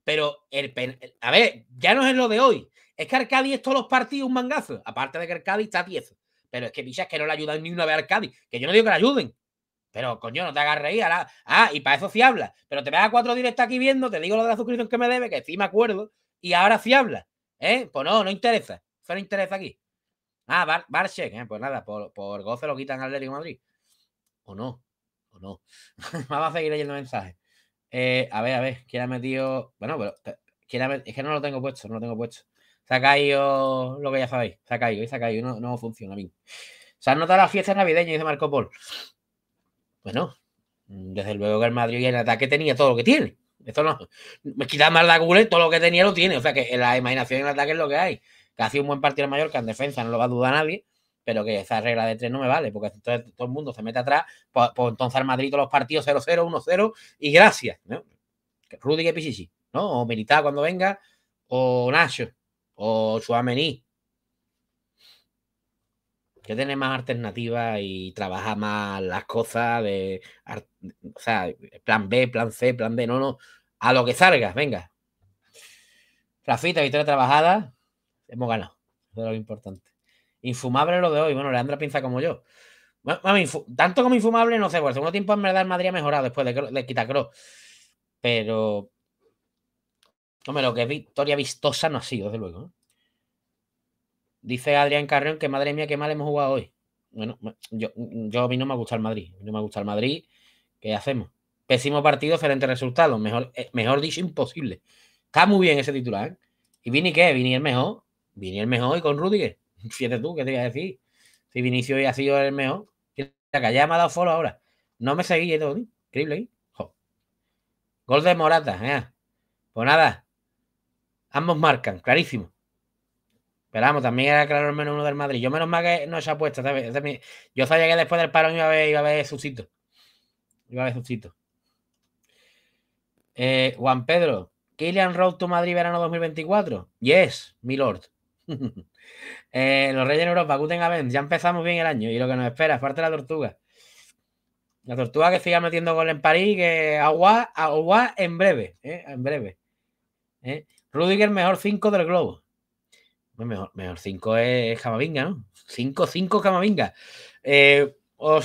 Pero el a ver, ya no es lo de hoy. Es que Arcadi es todos los partidos un mangazo. Aparte de que Arcadi está tieso. Pero es que dices que no le ayudan ni una vez al Cádiz. Que yo no digo que le ayuden. Pero coño, no te hagas reír. Ah, y para eso sí habla. Pero te veas a cuatro directos aquí viendo, te digo lo de la suscripción que me debe, que sí me acuerdo. Y ahora sí habla. ¿Eh? Pues no, no interesa. Eso no interesa aquí. Ah, Bar ¿eh? pues nada, por, goce lo quitan al Atlético de Madrid. O no, o no. Vamos a seguir leyendo mensajes. Eh, a ver, a ver, ¿quién ha metido? Bueno, pero es que no lo tengo puesto, no lo tengo puesto se ha caído lo que ya sabéis. se ha caído ha caído No, no funciona bien. Se han notado las fiestas navideñas, dice Marco Polo. Bueno, desde luego que el Madrid y el ataque tenía todo lo que tiene. Esto no. Me quita más la Google, todo lo que tenía lo tiene. O sea que la imaginación en el ataque es lo que hay. Que ha sido un buen partido mayor que en defensa, no lo va a dudar nadie. Pero que esa regla de tres no me vale, porque todo el mundo se mete atrás. Pues, entonces al Madrid todos los partidos 0-0, 1-0 y gracias. Rudy y Pichichi, ¿no? O Militá cuando venga, o Nacho o Suamení. que tiene más alternativas y trabaja más las cosas de, o sea, plan B, plan C, plan D, no, no, a lo que salga, venga. Rafita, victoria trabajada, hemos ganado, eso es lo importante. Infumable lo de hoy, bueno, Leandra piensa como yo. tanto como infumable, no sé, pues. el segundo tiempo en verdad el Madrid ha mejorado después de, de Pero Hombre, lo que es victoria vistosa no ha sido, desde luego. Dice Adrián Carrión que madre mía, qué mal hemos jugado hoy. Bueno, yo, a mí no me gusta el Madrid. no me gusta el Madrid. ¿Qué hacemos? Pésimo partido, excelente resultado. Mejor, eh, mejor dicho, imposible. Está muy bien ese titular. ¿eh? ¿Y Vini qué? Vini el mejor. Vini el mejor y con Rudiger. Fíjate tú, ¿qué te iba a decir? Si Vinicio hoy ha sido el mejor. Que ya me ha dado follow ahora. No me seguí, ¿eh, todo increíble. Gol de Morata. Pues nada, Ambos marcan, clarísimo. Pero vamos, también era claro el menos uno del Madrid. Yo menos mal que no se ha puesto. Yo sabía que después del parón iba a haber, iba a suscito. Iba a haber suscito. Eh, Juan Pedro, Kylian Road to Madrid verano 2024. Yes, mi lord. Eh, los Reyes en Europa, Guten Ya empezamos bien el año y lo que nos espera, parte de la tortuga. La tortuga que siga metiendo gol en París, que agua, agua en breve, en breve. Eh. ¿eh? Rudiger, mejor 5 del globo. Mejor, mejor cinco es Camavinga, ¿no? Cinco, cinco Camavinga. Eh, o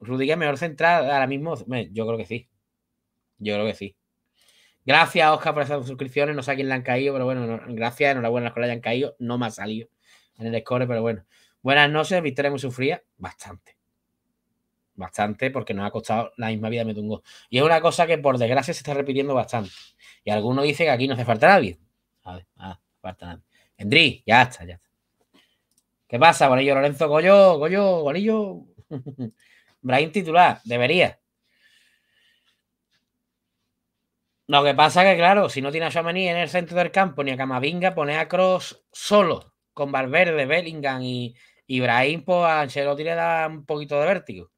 Rudiger, mejor central ahora mismo. Yo creo que sí. Yo creo que sí. Gracias, Oscar, por esas suscripciones. No sé a quién le han caído, pero bueno, gracias. Enhorabuena a los que le caído. No me ha salido en el score, pero bueno. Buenas noches, victoria muy sufría Bastante. Bastante, porque nos ha costado la misma vida me Y es una cosa que, por desgracia, se está repitiendo bastante. Y alguno dice que aquí no hace falta nadie. A ver, ah, ya está, ya está. ¿Qué pasa, Bonillo Lorenzo? Goyo, Goyo, Bonillo. Brain titular, debería. Lo que pasa que, claro, si no tiene a Chamaní en el centro del campo ni a Camavinga, pone a Cross solo, con Valverde, Bellingham y Ibrahim, pues a Ancelotti le da un poquito de vértigo.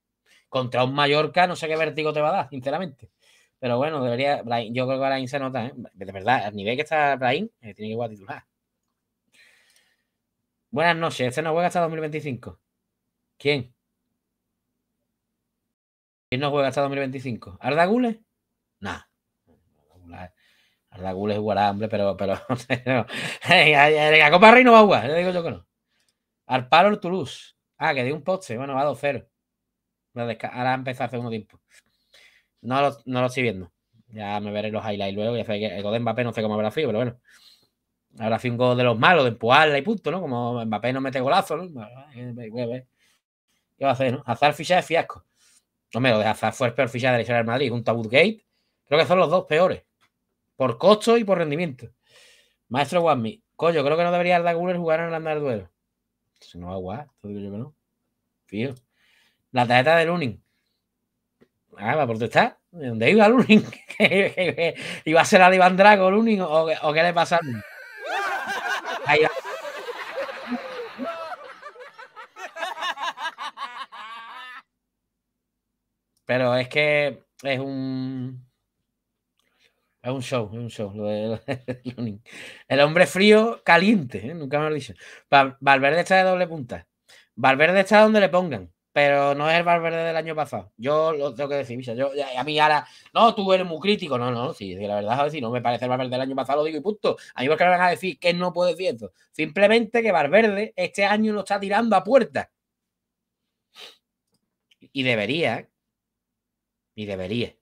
Contra un Mallorca, no sé qué vértigo te va a dar, sinceramente. Pero bueno, debería. yo creo que Brahim se nota, ¿eh? De verdad, al nivel que está Brahim, eh, tiene que jugar titular. Buenas noches, este no juega hasta 2025. ¿Quién? ¿Quién no juega hasta 2025? ¿Arda Gule? Nah. Arda Gule jugará, hambre, pero, pero la Copa Rey no va a jugar, le digo yo que no. Al el Toulouse. Ah, que dio un poste. Bueno, va a 2-0. Ahora empezar el segundo tiempo. No lo, no estoy viendo. Ya me veré los highlights luego. Ya sé que el gol de Mbappé no sé cómo habrá sido, pero bueno. Ahora sido un gol de los malos, de empujarla y punto, ¿no? Como Mbappé no mete golazo, ¿no? Eh, ¿Qué va a hacer, no? Azar ficha de fiasco. no lo de Azar fue el peor ficha de la historia del Madrid, junto a Woodgate. Creo que son los dos peores. Por costo y por rendimiento. Maestro Guadmi. Coño, creo que no debería Arda Guller jugar en el andar duelo. Si no va a jugar, yo que no. Fío. La tarjeta de Lunin. Ah, va a protestar. dónde iba Lunin? ¿Iba a ser a Iván Drago Lunin o, o qué le pasa? Pero es que es un. Es un show, es un show. Lo de, el hombre frío, caliente, ¿eh? nunca me lo dicho. Valverde está de doble punta. Valverde está donde le pongan pero no es el Valverde del año pasado. Yo lo tengo que decir, Yo, a mí ahora, no, tú eres muy crítico. No, no, sí, la verdad, es que si no me parece el Valverde del año pasado, lo digo y punto. A mí me van a decir que no puede decir eso. Simplemente que Valverde este año lo está tirando a puerta. Y debería, y debería.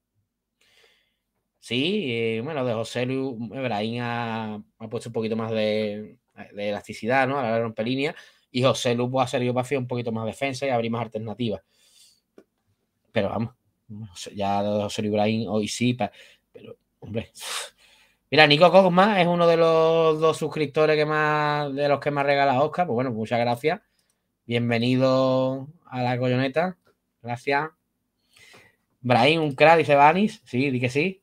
Sí, eh, bueno, de José Luis Ebrahim ha, puesto un poquito más de, elasticidad, ¿no? A la romper línea y José Lu ha ser yo para un poquito más defensa y abrir más alternativas. Pero vamos, ya José Ibrahim hoy sí, pero hombre. Mira, Nico Cosma es uno de los dos suscriptores que más, de los que más regala Oscar. Pues bueno, muchas gracias. Bienvenido a la coyoneta. Gracias. Brain, un crack, dice Vanis. Sí, di que sí.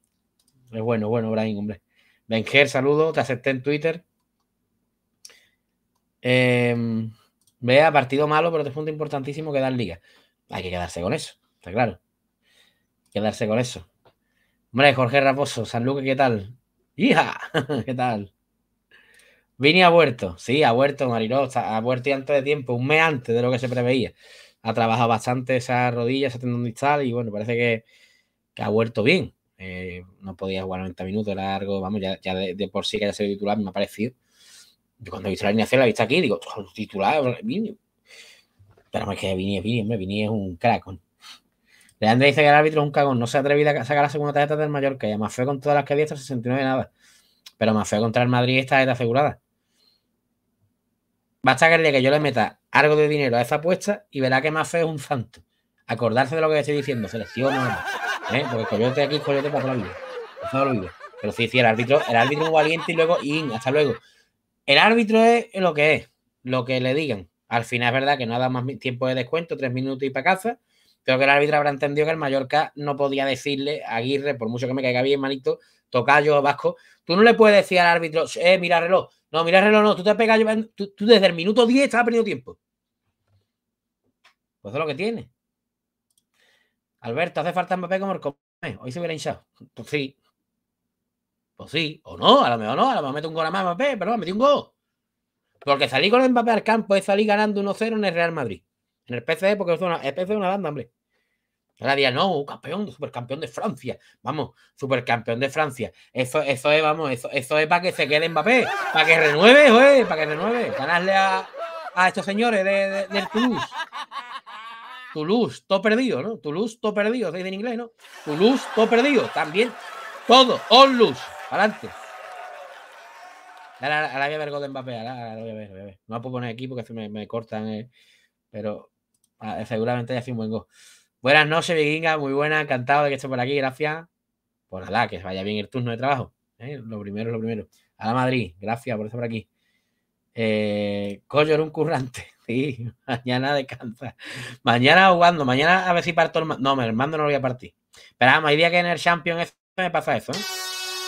Es bueno, bueno, Brain, hombre. Benjer, saludo. Te acepté en Twitter. Eh, Vea, partido malo, pero es punto importantísimo quedar liga. Hay que quedarse con eso, está claro. Quedarse con eso. Hombre, Jorge Raposo, San Luque, ¿qué tal? ¡Hija! ¿Qué tal? Vini ha vuelto, sí, ha vuelto, marino. ha vuelto y antes de tiempo, un mes antes de lo que se preveía. Ha trabajado bastante esa rodilla, ese tendón distal y bueno, parece que, ha vuelto bien. Eh, no podía jugar 90 minutos, largo, vamos, ya, de, por sí que haya sido titular, me ha parecido. Yo cuando he visto la alineación, la he visto aquí, digo, titular, Vini. Pero me que Vini es Vini, hombre, Vini es un crack. Leandro dice que el árbitro es un cagón, no se atrevido a sacar la segunda tarjeta del Mallorca y más Mafeo con todas las que había hasta 69 nada. Pero feo contra el Madrid esta está asegurada. Basta que el que yo le meta algo de dinero a esa apuesta y verá que feo es un santo. Acordarse de lo que estoy diciendo, selecciono. ¿eh? Porque coyote aquí, coyote para todo el Pero sí, sí, el árbitro, el árbitro es valiente y luego in, hasta luego. El árbitro es lo que es, lo que le digan. Al final es verdad que no ha dado más tiempo de descuento, tres minutos y para casa. Creo que el árbitro habrá entendido que el Mallorca no podía decirle a Aguirre, por mucho que me caiga bien, manito, tocayo, vasco. Tú no le puedes decir al árbitro, eh, mira reloj. No, mira reloj, no. Tú te pegas, tú, tú desde el minuto 10 has perdido tiempo. Pues es lo que tiene. Alberto, hace falta papel como el Hoy se hubiera hinchado. Pues sí, pues sí, o no, a lo mejor no, a lo mejor mete un gol a más Mbappé, pero no, metí un gol. Porque salí con el Mbappé al campo es salí ganando 1-0 en el Real Madrid. En el PCE, porque es una, el PC una banda, hombre. Ahora día, no, campeón, supercampeón de Francia. Vamos, supercampeón de Francia. Eso, eso es, vamos, eso, eso es para que se quede Mbappé. Para que renueve, joder, para que renueve. Ganarle a, a estos señores del Toulouse. Toulouse, todo perdido, ¿no? Toulouse, todo perdido, se en inglés, ¿no? Toulouse, todo perdido. También, todo, all lose. Adelante. Ahora, voy a ver Golden Mbappé, ahora, voy a ver, voy a No puedo poner aquí porque me, cortan, eh. pero ah, seguramente ya sido un buen gol. Buenas noches, Vikinga, muy buena, encantado de que esté por aquí, gracias. Por nada, que vaya bien el turno de trabajo. Eh, lo primero, lo primero. A la Madrid, gracias por estar por aquí. Eh, Collor, un currante. Sí, mañana descansa. Mañana jugando, mañana a ver si parto el mando. No, el mando no lo voy a partir. Pero vamos, hay día que en el Champions me pasa eso, ¿eh?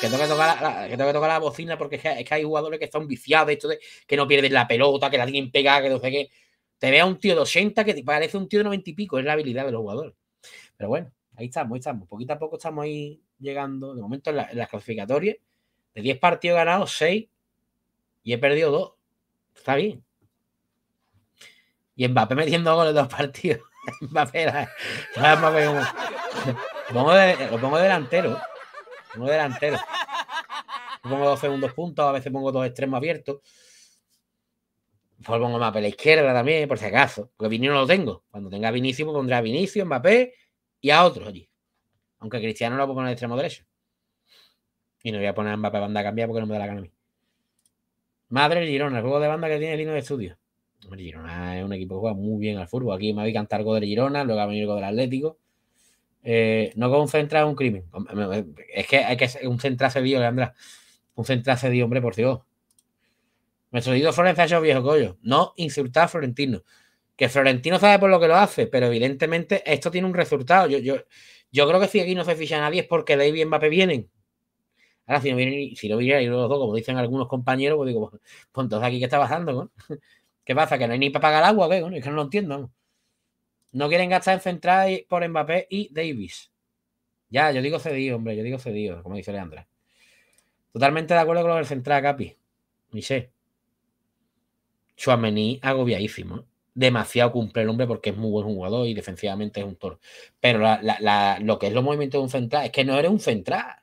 que tengo que tocar la, bocina porque es que, hay jugadores que están viciados de esto de que no pierden la pelota, que la tienen pegada, que no sé qué. Te vea un tío de 80 que te parece un tío de 90 y pico, es la habilidad de los jugadores. Pero bueno, ahí estamos, ahí estamos. Poquito a poco estamos ahí llegando. De momento en, las clasificatorias, de 10 partidos ganados, 6 y he perdido 2. Está bien. Y Mbappé metiendo goles dos partidos. Mbappé, lo pongo delantero no delantero. Pongo dos segundos puntos, a veces pongo dos extremos abiertos. Pongo mapa a la izquierda también, por si acaso. Porque Vinicius no lo tengo. Cuando tenga Vinicius, pues pondré a Vinicius, Mbappé y a otros allí. Aunque Cristiano lo puedo en el extremo derecho. Y no voy a poner a Mbappé a banda cambiada porque no me da la gana a mí. Madre Girona, el juego de banda que tiene el Lino de estudio. Girona es un equipo que juega muy bien al fútbol. Aquí me a cantar gol Girona, luego ha venido el del Atlético. Eh, no concentrar un crimen. Es que hay que un centrarse Dios, Un centrarse de hombre, por Dios. Nuestro Dios Florencia yo viejo No insultar a Florentino. Que Florentino sabe por lo que lo hace, pero evidentemente esto tiene un resultado. Yo, yo, creo que si aquí no se ficha nadie es porque David y Mbappé vienen. Ahora, si no vienen, si no vienen los dos, como dicen algunos compañeros, pues digo, pues, pues entonces aquí que está pasando, con ¿Qué pasa? ¿Que no hay ni para pagar agua? Es que no lo entiendo. No quieren gastar en central por Mbappé y Davis. Ya, yo digo cedido, hombre, yo digo cedido, como dice Leandra. Totalmente de acuerdo con lo del central, Capi. Ni sé. Chuamení agobiadísimo. Demasiado cumple el hombre porque es muy buen jugador y defensivamente es un toro. Pero lo que es los movimientos de un central es que no eres un central.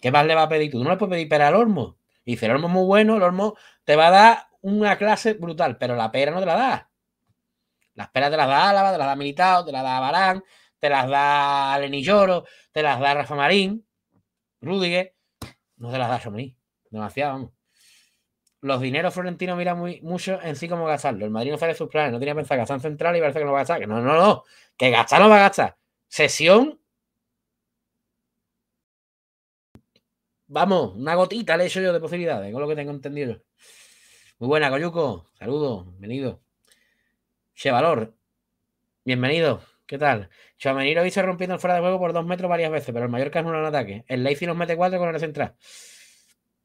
¿Qué más le va a pedir tú? no le puedes pedir pera al Olmo. dice, el Olmo es muy bueno, el Olmo te va a dar una clase brutal, pero la pera no te la da. Las peras te las da Álava, te las da militado te las da Barán, te las da Lenny Lloro, te las da Rafa Marín, Rudiger. No te las da marín Demasiado, vamos. Los dineros florentinos mira muy, mucho en sí como gastarlo. El Madrid no sale sus planes, no tenía pensado gastar en central y parece que no va a gastar. Que no, no, no. Que gastar no va a gastar. Sesión. Vamos, una gotita le he hecho yo de posibilidades, con lo que tengo entendido. Muy buena, Coyuco. Saludos, bienvenido. Chevalor. bienvenido. ¿Qué tal? Chouameni lo hizo rompiendo el fuera de juego por dos metros varias veces, pero el Mallorca es un ataque. El Leipzig nos mete cuatro con el central.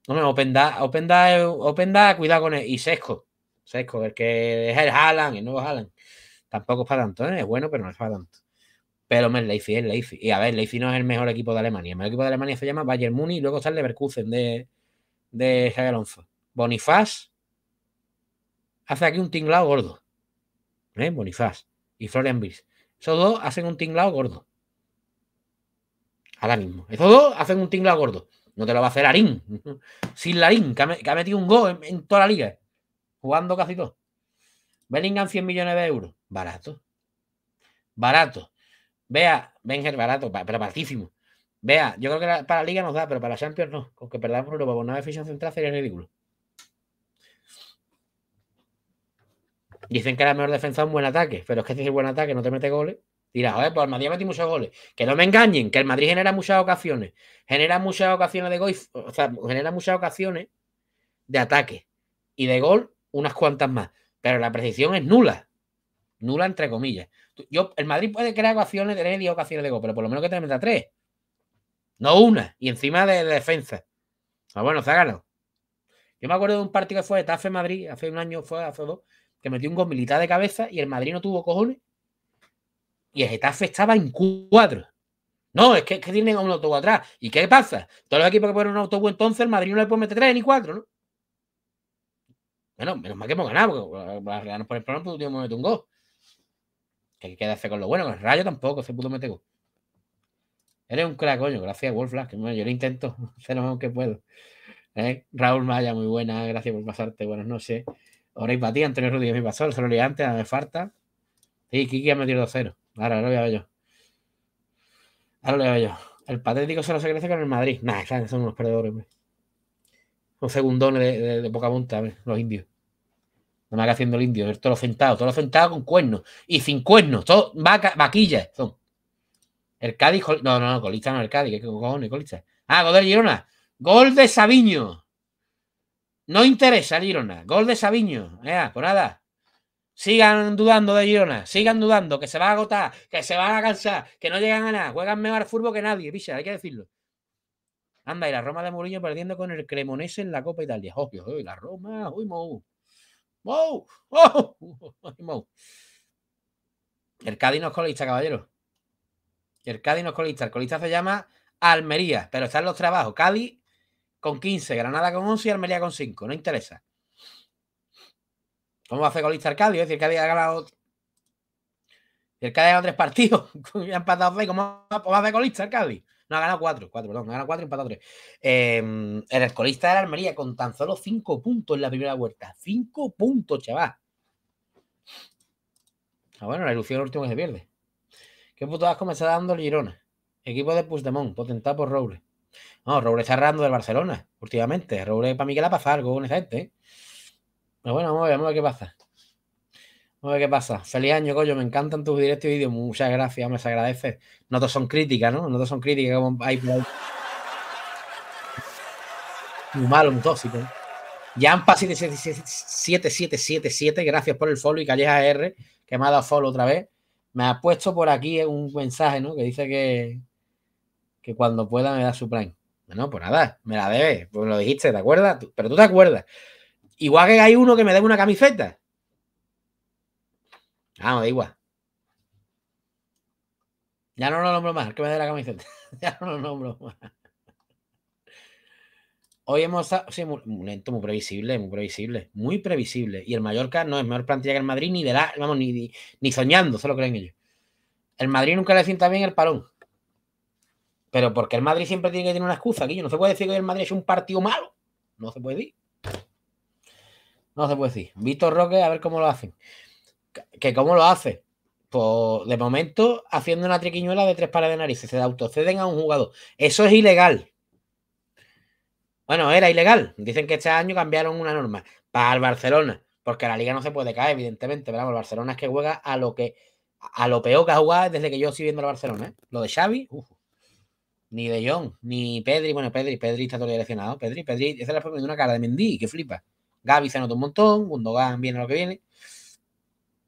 Hombre, da, Open da, cuidado con él. Y Sesco. Sesco, el que es el Haaland, el nuevo Haaland. Tampoco es para tanto, ¿eh? es bueno, pero no es para tanto. Pero el Leipzig es Leipzig. Y a ver, Leipzig no es el mejor equipo de Alemania. El mejor equipo de Alemania se llama Bayern Muni y luego está el Leverkusen de, de Javier Alonso. Bonifaz hace aquí un tinglado gordo. ¿eh? Bonifaz y Florian Bills. Esos dos hacen un tinglado gordo. Ahora mismo. Esos dos hacen un tinglado gordo. No te lo va a hacer Arín Sin Larín, que ha, metido un gol en, toda la liga. Jugando casi todo. Bellingham 100 millones de euros. Barato. Barato. Vea, Benger barato, pero baratísimo. Vea, yo creo que para la liga nos da, pero para la Champions no. Con que perdamos Europa con una eficiencia central sería ridículo. Dicen que la mejor defensa es un buen ataque, pero es que si es buen ataque no te mete goles. Dirá, joder, pues el Madrid ha muchos goles. Que no me engañen, que el Madrid genera muchas ocasiones. Genera muchas ocasiones de gol, o sea, genera muchas ocasiones de ataque. Y de gol, unas cuantas más. Pero la precisión es nula. Nula entre comillas. Yo, el Madrid puede crear ocasiones, tener ocasiones de gol, pero por lo menos que te meta tres No una. Y encima de, defensa. Ah, bueno, se ha ganado. Yo me acuerdo de un partido que fue de Tafe Madrid, hace un año, fue hace dos, que metió un gol militar de cabeza y el Madrid no tuvo cojones. Y el Getafe estaba en cuatro No, es que, tienen un autobús atrás. ¿Y qué pasa? Todos los equipos que ponen un autobús, entonces el Madrid no le puede meter tres ni cuatro, ¿no? Bueno, menos mal que hemos ganado, porque la Real por el problema, pues tuvimos un gol. Que quedarse con lo bueno, con el rayo tampoco se pudo meter Eres un crack, coño. Gracias, Wolflack. que yo lo intento hacer lo mejor que puedo. Eh, Raúl Maya, muy buena. Gracias por pasarte. Buenas noches. Orey batía, Antonio Rodríguez, mi pasó, el leía antes, me falta. Sí, Kiki ha metido 2-0. Ahora, ahora lo veo yo. Ahora lo veo yo. El patético solo se crece con el Madrid. Nah, son unos perdedores, hombre. Un segundón de, de, poca punta, los indios. No me haga haciendo el indio, todos los sentados, todos sentados con cuernos y sin cuernos, todos vaca, vaquillas son. El Cádiz, no, no, no, colista no, el Cádiz, ¿qué cojones, colista? Ah, gol de Girona, gol de Sabiño. No interesa Girona. Gol de Sabiño. Por nada. Sigan dudando de Girona. Sigan dudando. Que se va a agotar. Que se van a cansar. Que no llegan a nada. Juegan mejor al fútbol que nadie. Picha, hay que decirlo. Anda, y la Roma de Mourinho perdiendo con el Cremonese en la Copa Italia. Obvio, la Roma. Uy, Mou. Mou. Mou. El Cádiz no es colista, caballero. El Cádiz no es colista. El colista se llama Almería, pero están los trabajos. Cádiz con 15, Granada con 11 y Almería con 5. No interesa. ¿Cómo va a hacer colista el Es decir, el ha ganado. El Cádiz ha ganado tres partidos. ha empatado seis. ¿Cómo hacer colista el No, ha ganado cuatro. Cuatro, perdón. Ha ganado cuatro y empatado tres. Em, el colista la Almería con tan solo cinco puntos en la primera vuelta. Cinco puntos, chaval. Ah, bueno, la ilusión es último que se pierde. ¿Qué puto asco me está dando el Girona? Equipo de Puigdemont, potentado por Robles. No, cerrando está errando Barcelona últimamente. Roure para mí que la pasa algo con esa gente. ¿eh? Pero bueno, vamos a, ver, qué pasa. Vamos a ver qué pasa. Feliz año, coño. Me encantan tus directos y vídeos. Muchas gracias, me se agradece. No todos son críticas, ¿no? No todos son críticas Muy malo, un tóxico. ¿eh? siete Yampa 7777, gracias por el follow y Calleja R, que me ha dado follow otra vez. Me ha puesto por aquí un mensaje, ¿no? Que dice que, que cuando pueda me da su prime. Bueno, pues nada, me la debe. pues lo dijiste, ¿te acuerdas? Pero tú te acuerdas. Igual que hay uno que me dé una camiseta. Ah, me da igual. Ya no lo nombro más, que me dé la camiseta. ya no lo nombro más. Hoy hemos sí, muy, lento, muy previsible, muy previsible, muy previsible. Y el Mallorca no es mejor plantilla que el Madrid, ni de la, vamos, ni, ni, soñando, se lo creen ellos. El Madrid nunca le sienta bien el palón. Pero porque el Madrid siempre tiene que tener una excusa, aquí no se puede decir que el Madrid es un partido malo. No se puede decir. No se puede decir. Víctor Roque, a ver cómo lo hacen. Que cómo lo hace. Pues de momento, haciendo una triquiñuela de tres pares de narices, se autoceden a un jugador. Eso es ilegal. Bueno, era ilegal. Dicen que este año cambiaron una norma para el Barcelona, porque la liga no se puede caer, evidentemente. Pero el Barcelona es que juega a lo que a lo peor que ha jugado desde que yo estoy viendo el Barcelona. ¿eh? Lo de Xavi, ni De Jong, ni Pedri. Bueno, Pedri, Pedri está todo direccionado. Pedri, Pedri, esa es la forma de una cara de Mendy, que flipa. Gaby se anota un montón, Gundogan viene lo que viene.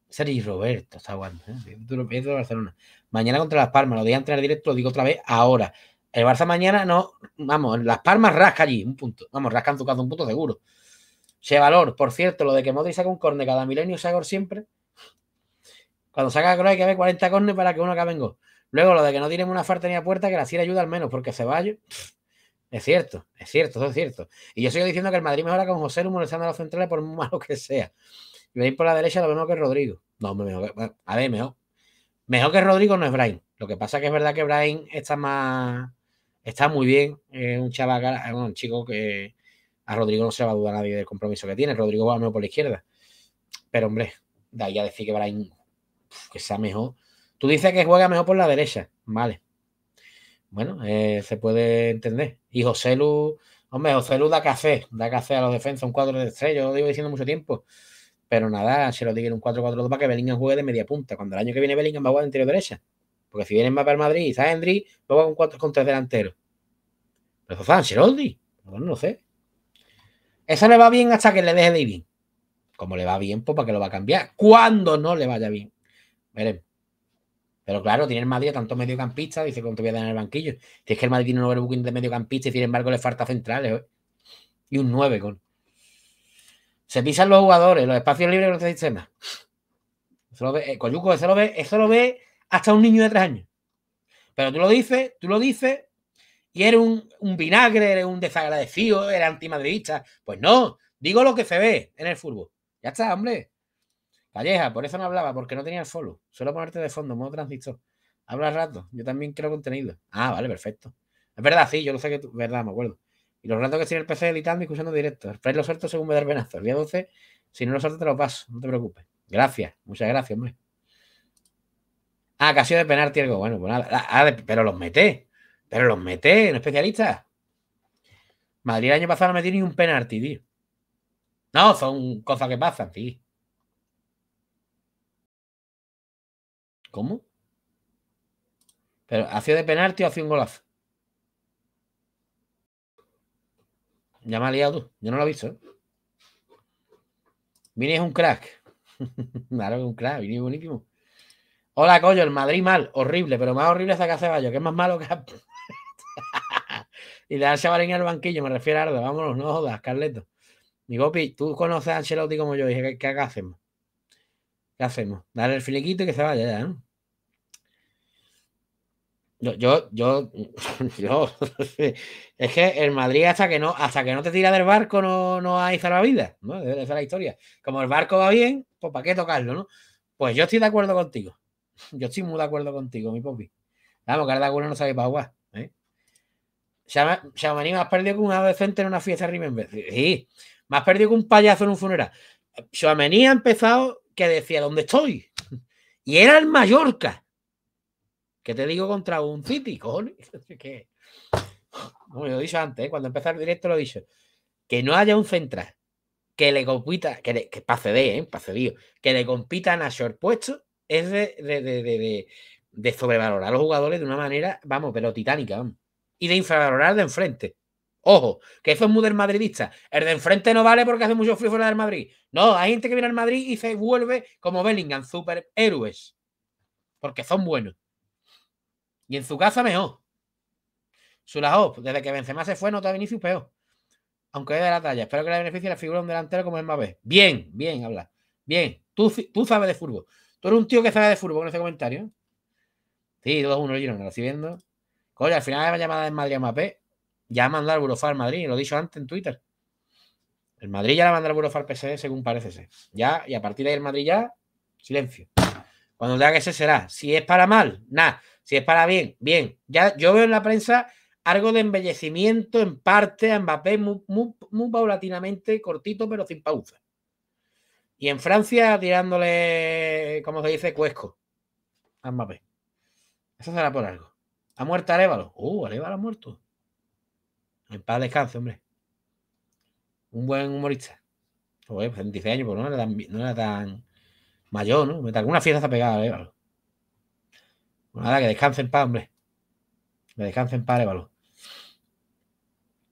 Sergi Roberto está guapo. ¿eh? de Barcelona. Mañana contra Las Palmas, lo de entrenar directo, lo digo otra vez ahora. El Barça mañana no, vamos, Las Palmas rasca allí, un punto. Vamos, rascan su casa un punto seguro. Che valor, por cierto, lo de que Modri saca un corne cada milenio, Sagor siempre. Cuando saca corne hay que haber 40 cornes para que uno acabe en Luego, lo de que no tienen una farta ni puerta, que la Sierra ayuda al menos, porque Ceballos. Es cierto, es cierto, es cierto. Y yo sigo diciendo que el Madrid mejora con José Lumo, a los centrales por malo que sea. Y por la derecha lo mismo que Rodrigo. No, hombre, mejor a ver, mejor. Mejor que Rodrigo no es Brian. Lo que pasa que es verdad que Brian está más. Está muy bien. Es un chaval, un chico que a Rodrigo no se va a dudar nadie del compromiso que tiene. Rodrigo va mejor por la izquierda. Pero, hombre, de ahí a decir que Brian que sea mejor Tú dices que juega mejor por la derecha. Vale. Bueno, eh, se puede entender. Y José Lu, hombre, José Lu da café, da café a los defensas, un 4 de 3, yo lo digo diciendo mucho tiempo. Pero nada, se lo digo en un 4-4-2 para que Bellingham juegue de media punta. Cuando el año que viene Bellingham va a jugar de interior derecha. Porque si viene más para Madrid y está luego va un 4 con 3 delanteros. Pero José Sheroldi, no lo sé. Eso le va bien hasta que le deje de ir bien. Como le va bien, pues para que lo va a cambiar. Cuando no le vaya bien. Veremos. Pero claro, tiene el Madrid a tantos mediocampistas, dice te voy a dar en el banquillo. Si es que el Madrid tiene un overbooking de mediocampista y sin embargo le falta centrales. Y un 9 con. Se pisan los jugadores, los espacios libres se este sistema. Eso lo ve, eh, Coyuco, eso lo ve, eso lo ve hasta un niño de tres años. Pero tú lo dices, tú lo dices, y eres un, un vinagre, eres un desagradecido, eres antimadridista. Pues no, digo lo que se ve en el fútbol. Ya está, hombre. Valleja, por eso no hablaba, porque no tenía el follow. Suelo ponerte de fondo, modo transistor. Habla rato, yo también creo contenido. Ah, vale, perfecto. Es verdad, sí, yo lo sé que tú, verdad, me acuerdo. Y los ratos que tiene el PC editando y escuchando directo. Fred lo suelto según me da el venazo. El día 12, si no lo suelto, te lo paso, no te preocupes. Gracias, muchas gracias, hombre. Ah, casi de penalti algo. Bueno, pues ah, ah, pero los meté. Pero los meté, en especialistas. Madrid el año pasado no metí ni un penalti, tío. No, son cosas que pasan, tío. ¿Cómo? ¿Pero hacía de penalti o hacía un golazo? Ya me ha liado tú. Yo no lo he visto. ¿eh? es un crack. claro que un crack. Vini es buenísimo. Hola, coño. El Madrid mal. Horrible. Pero más horrible está que Que es más malo que... y le da chavalín al banquillo. Me refiero a Arda. Vámonos. No jodas, Carleto. Mi gopi, tú conoces a Ancelotti como yo. Dije, ¿qué, qué hacemos? ¿Qué hacemos? Dar el filiquito y que se vaya ya, ¿no? Yo, yo, yo, es que en Madrid hasta que no, hasta que no te tira del barco no, no hay salvavidas, ¿no? Esa es la historia. Como el barco va bien, pues ¿para qué tocarlo, no? Pues yo estoy de acuerdo contigo. Yo estoy muy de acuerdo contigo, mi popi. Vamos, que ahora no sabe para jugar, ¿eh? más me has perdido que un adolescente en una fiesta de Sí, Más perdido que un payaso en un funeral. Shamaní ha empezado que decía, ¿dónde estoy? Y era el Mallorca. que te digo contra un City, cojones? Que, como he dicho antes, ¿eh? cuando empezar el directo lo he dicho. Que no haya un central que le compita, que, pase de, pase que le compitan a short puesto, es de, de, de, sobrevalorar a los jugadores de una manera, vamos, pero titánica, Y de infravalorar de enfrente. Ojo, que eso es muy del madridista. El de enfrente no vale porque hace mucho frío fuera del Madrid. No, hay gente que viene al Madrid y se vuelve como Bellingham, superhéroes. Porque son buenos. Y en su casa mejor. Sulajov, desde que Benzema se fue, nota a Vinicius peor. Aunque es de la talla. Espero que le beneficie la figura de un delantero como es Mbappé. Bien, bien, habla. Bien. Tú, tú sabes de fútbol. Tú eres un tío que sabe de fútbol con ese comentario. Sí, 2-1 lo lo recibiendo. Coño, al final de la llamada de Madrid a ya ha mandado al Madrid, lo he dicho antes en Twitter. El Madrid ya la manda al Burofar PSD, según parece ser. Ya, y a partir de ahí el Madrid ya, silencio. Cuando tenga que ese será. Si es para mal, nada. Si es para bien, bien. Ya, yo veo en la prensa algo de embellecimiento en parte a Mbappé, muy, paulatinamente, cortito, pero sin pausa. Y en Francia tirándole, como se dice, cuesco a Mbappé. Eso será por algo. ¿Ha muerto Arevalo? Uh, Arevalo ha muerto. En paz descanse, hombre. Un buen humorista. Joder, pues años, pues, pero no era tan, no mayor, ¿no? Alguna fiesta pegada, ¿eh? nada, que descanse en paz, hombre. Que descanse en paz, Évalo.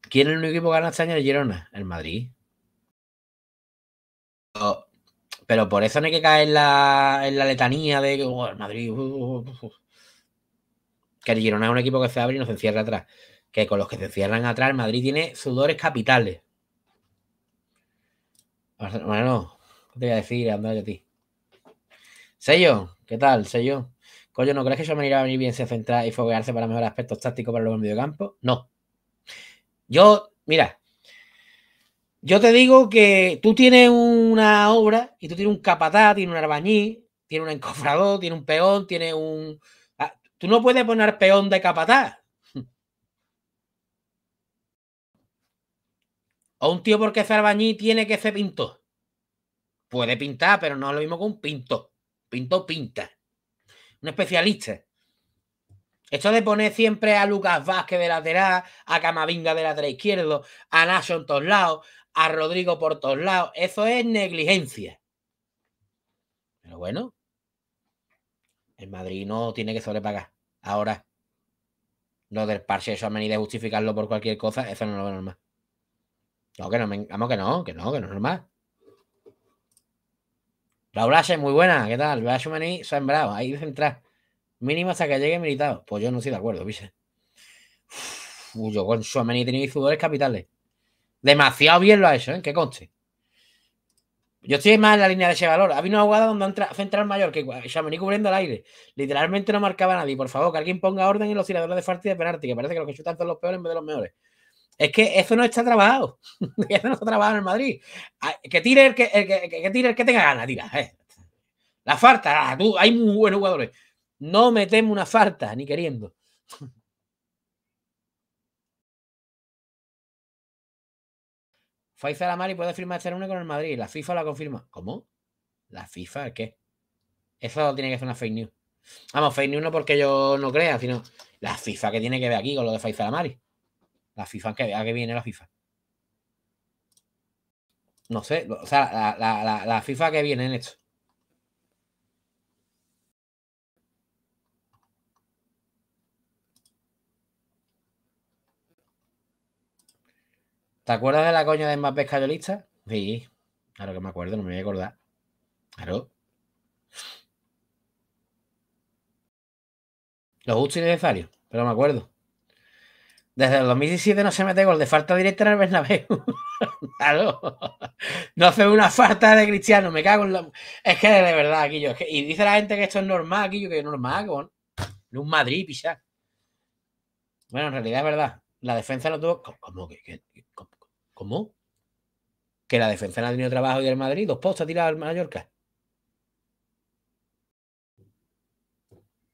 ¿Quién es el único equipo que gana este año el Girona? El Madrid. Pero, por eso no hay que caer en la, en la letanía de que oh, el Madrid. Uh, uh, uh, que el Girona es un equipo que se abre y no se encierra atrás que con los que se cierran atrás, Madrid tiene sudores capitales. Bueno, no, no te voy a decir, Andrés, de ti? Sello, ¿qué tal, Sello? Coño, ¿no crees que yo me iba a venir bien se centrar y foguearse para mejorar aspectos tácticos para los mediocampos? No. Yo, mira, yo te digo que tú tienes una obra y tú tienes un capataz, tienes un arbañí, tienes un encofrador, tienes un peón, tienes un... Ah, tú no puedes poner peón de capataz. O un tío porque es albañí tiene que ser pintor. Puede pintar, pero no es lo mismo que un pintor. Pintor pinta. Un especialista. Esto de poner siempre a Lucas Vázquez de lateral, a Camavinga de lateral izquierdo, a Nacho en todos lados, a Rodrigo por todos lados, eso es negligencia. Pero bueno, el Madrid no tiene que sobrepagar. Ahora, lo del parche, eso a venir de justificarlo por cualquier cosa, eso no es lo normal. No, que no, vamos, que no, que no, que no es normal. Raúl es muy buena, ¿qué tal? Vea ha sembrado, ahí central. Mínimo hasta que llegue militado. Pues yo no estoy de acuerdo, Uy, Yo con Shumani he tenido jugadores capitales. Demasiado bien lo ha hecho, ¿eh? Que conste. Yo estoy más en la línea de ese valor. ha habido una jugada donde entra central mayor que Chamení cubriendo el aire. Literalmente no marcaba a nadie. Por favor, que alguien ponga orden en los tiradores de falta de penalti, que parece que los que chutan son los peores en vez de los mejores. Es que eso no está trabajado. eso no está trabajado en el Madrid. Ah, que tire el que, tire que tenga ganas, tira. Eh. La falta, ah, hay muy buenos jugadores. No metemos una falta, ni queriendo. Faiza Lamari puede firmar este lunes con el Madrid. La FIFA la confirma. ¿Cómo? ¿La FIFA? ¿Qué? Eso tiene que ser una fake news. Vamos, fake news no porque yo no crea, sino la FIFA que tiene que ver aquí con lo de Faiza Amari. La FIFA, que que viene la FIFA. No sé, o sea, la, la, la, FIFA que viene en esto. ¿Te acuerdas de la coña de Mbappé lista Sí, claro que me acuerdo, no me voy a acordar. Claro. Los justo y necesario, pero me acuerdo. Desde el 2017 no se mete el de falta directa en el Bernabéu. no hace una falta de Cristiano, me cago en la... Es que de verdad, Aquillo. Es Y dice la gente que esto es normal, Aquillo, que es normal, con un Madrid, pisa. Bueno, en realidad es verdad. La defensa no tuvo... ¿Cómo? Que la defensa no ha tenido trabajo y el Madrid dos postas tirado al Mallorca.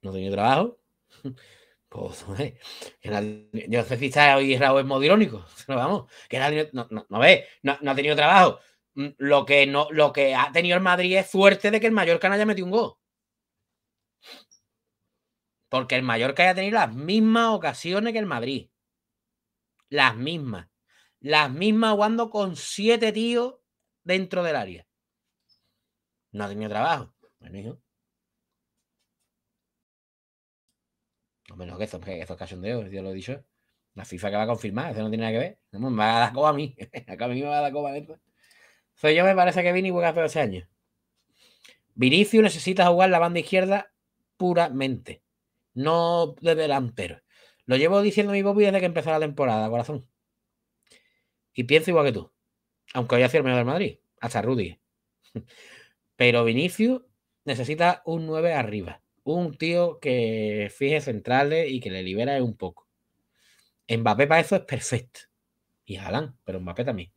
No ha tenido trabajo. Pues, yo sé si está hoy Raúl es modirónico, pero vamos, que no, no, no, ve, no, ha tenido trabajo. Mm, lo que, no, lo que ha tenido el Madrid es suerte de que el Mallorca no haya metido un gol. Porque el Mallorca haya tenido las mismas ocasiones que el Madrid. Las mismas. Las mismas jugando con siete tíos dentro del área. No ha tenido trabajo. Bueno, hijo. menos que eso, eso es hoy, yo lo he dicho. La FIFA que va a confirmar, eso no tiene nada que ver. me va a dar coba a mí. Acá a mí me va a dar coba esto. yo me parece que Vini juega peor ese año. Vinicius necesita jugar la banda izquierda puramente, no de delantero. Lo llevo diciendo mi Bobby desde que empezó la temporada, corazón. Y pienso igual que tú. Aunque hoy ha sido el mejor del Madrid, hasta Rudy. Pero Vinicius necesita un 9 arriba un tío que fije centrales y que le libera un poco. Mbappé para eso es perfecto. Y Jalan, pero Mbappé también.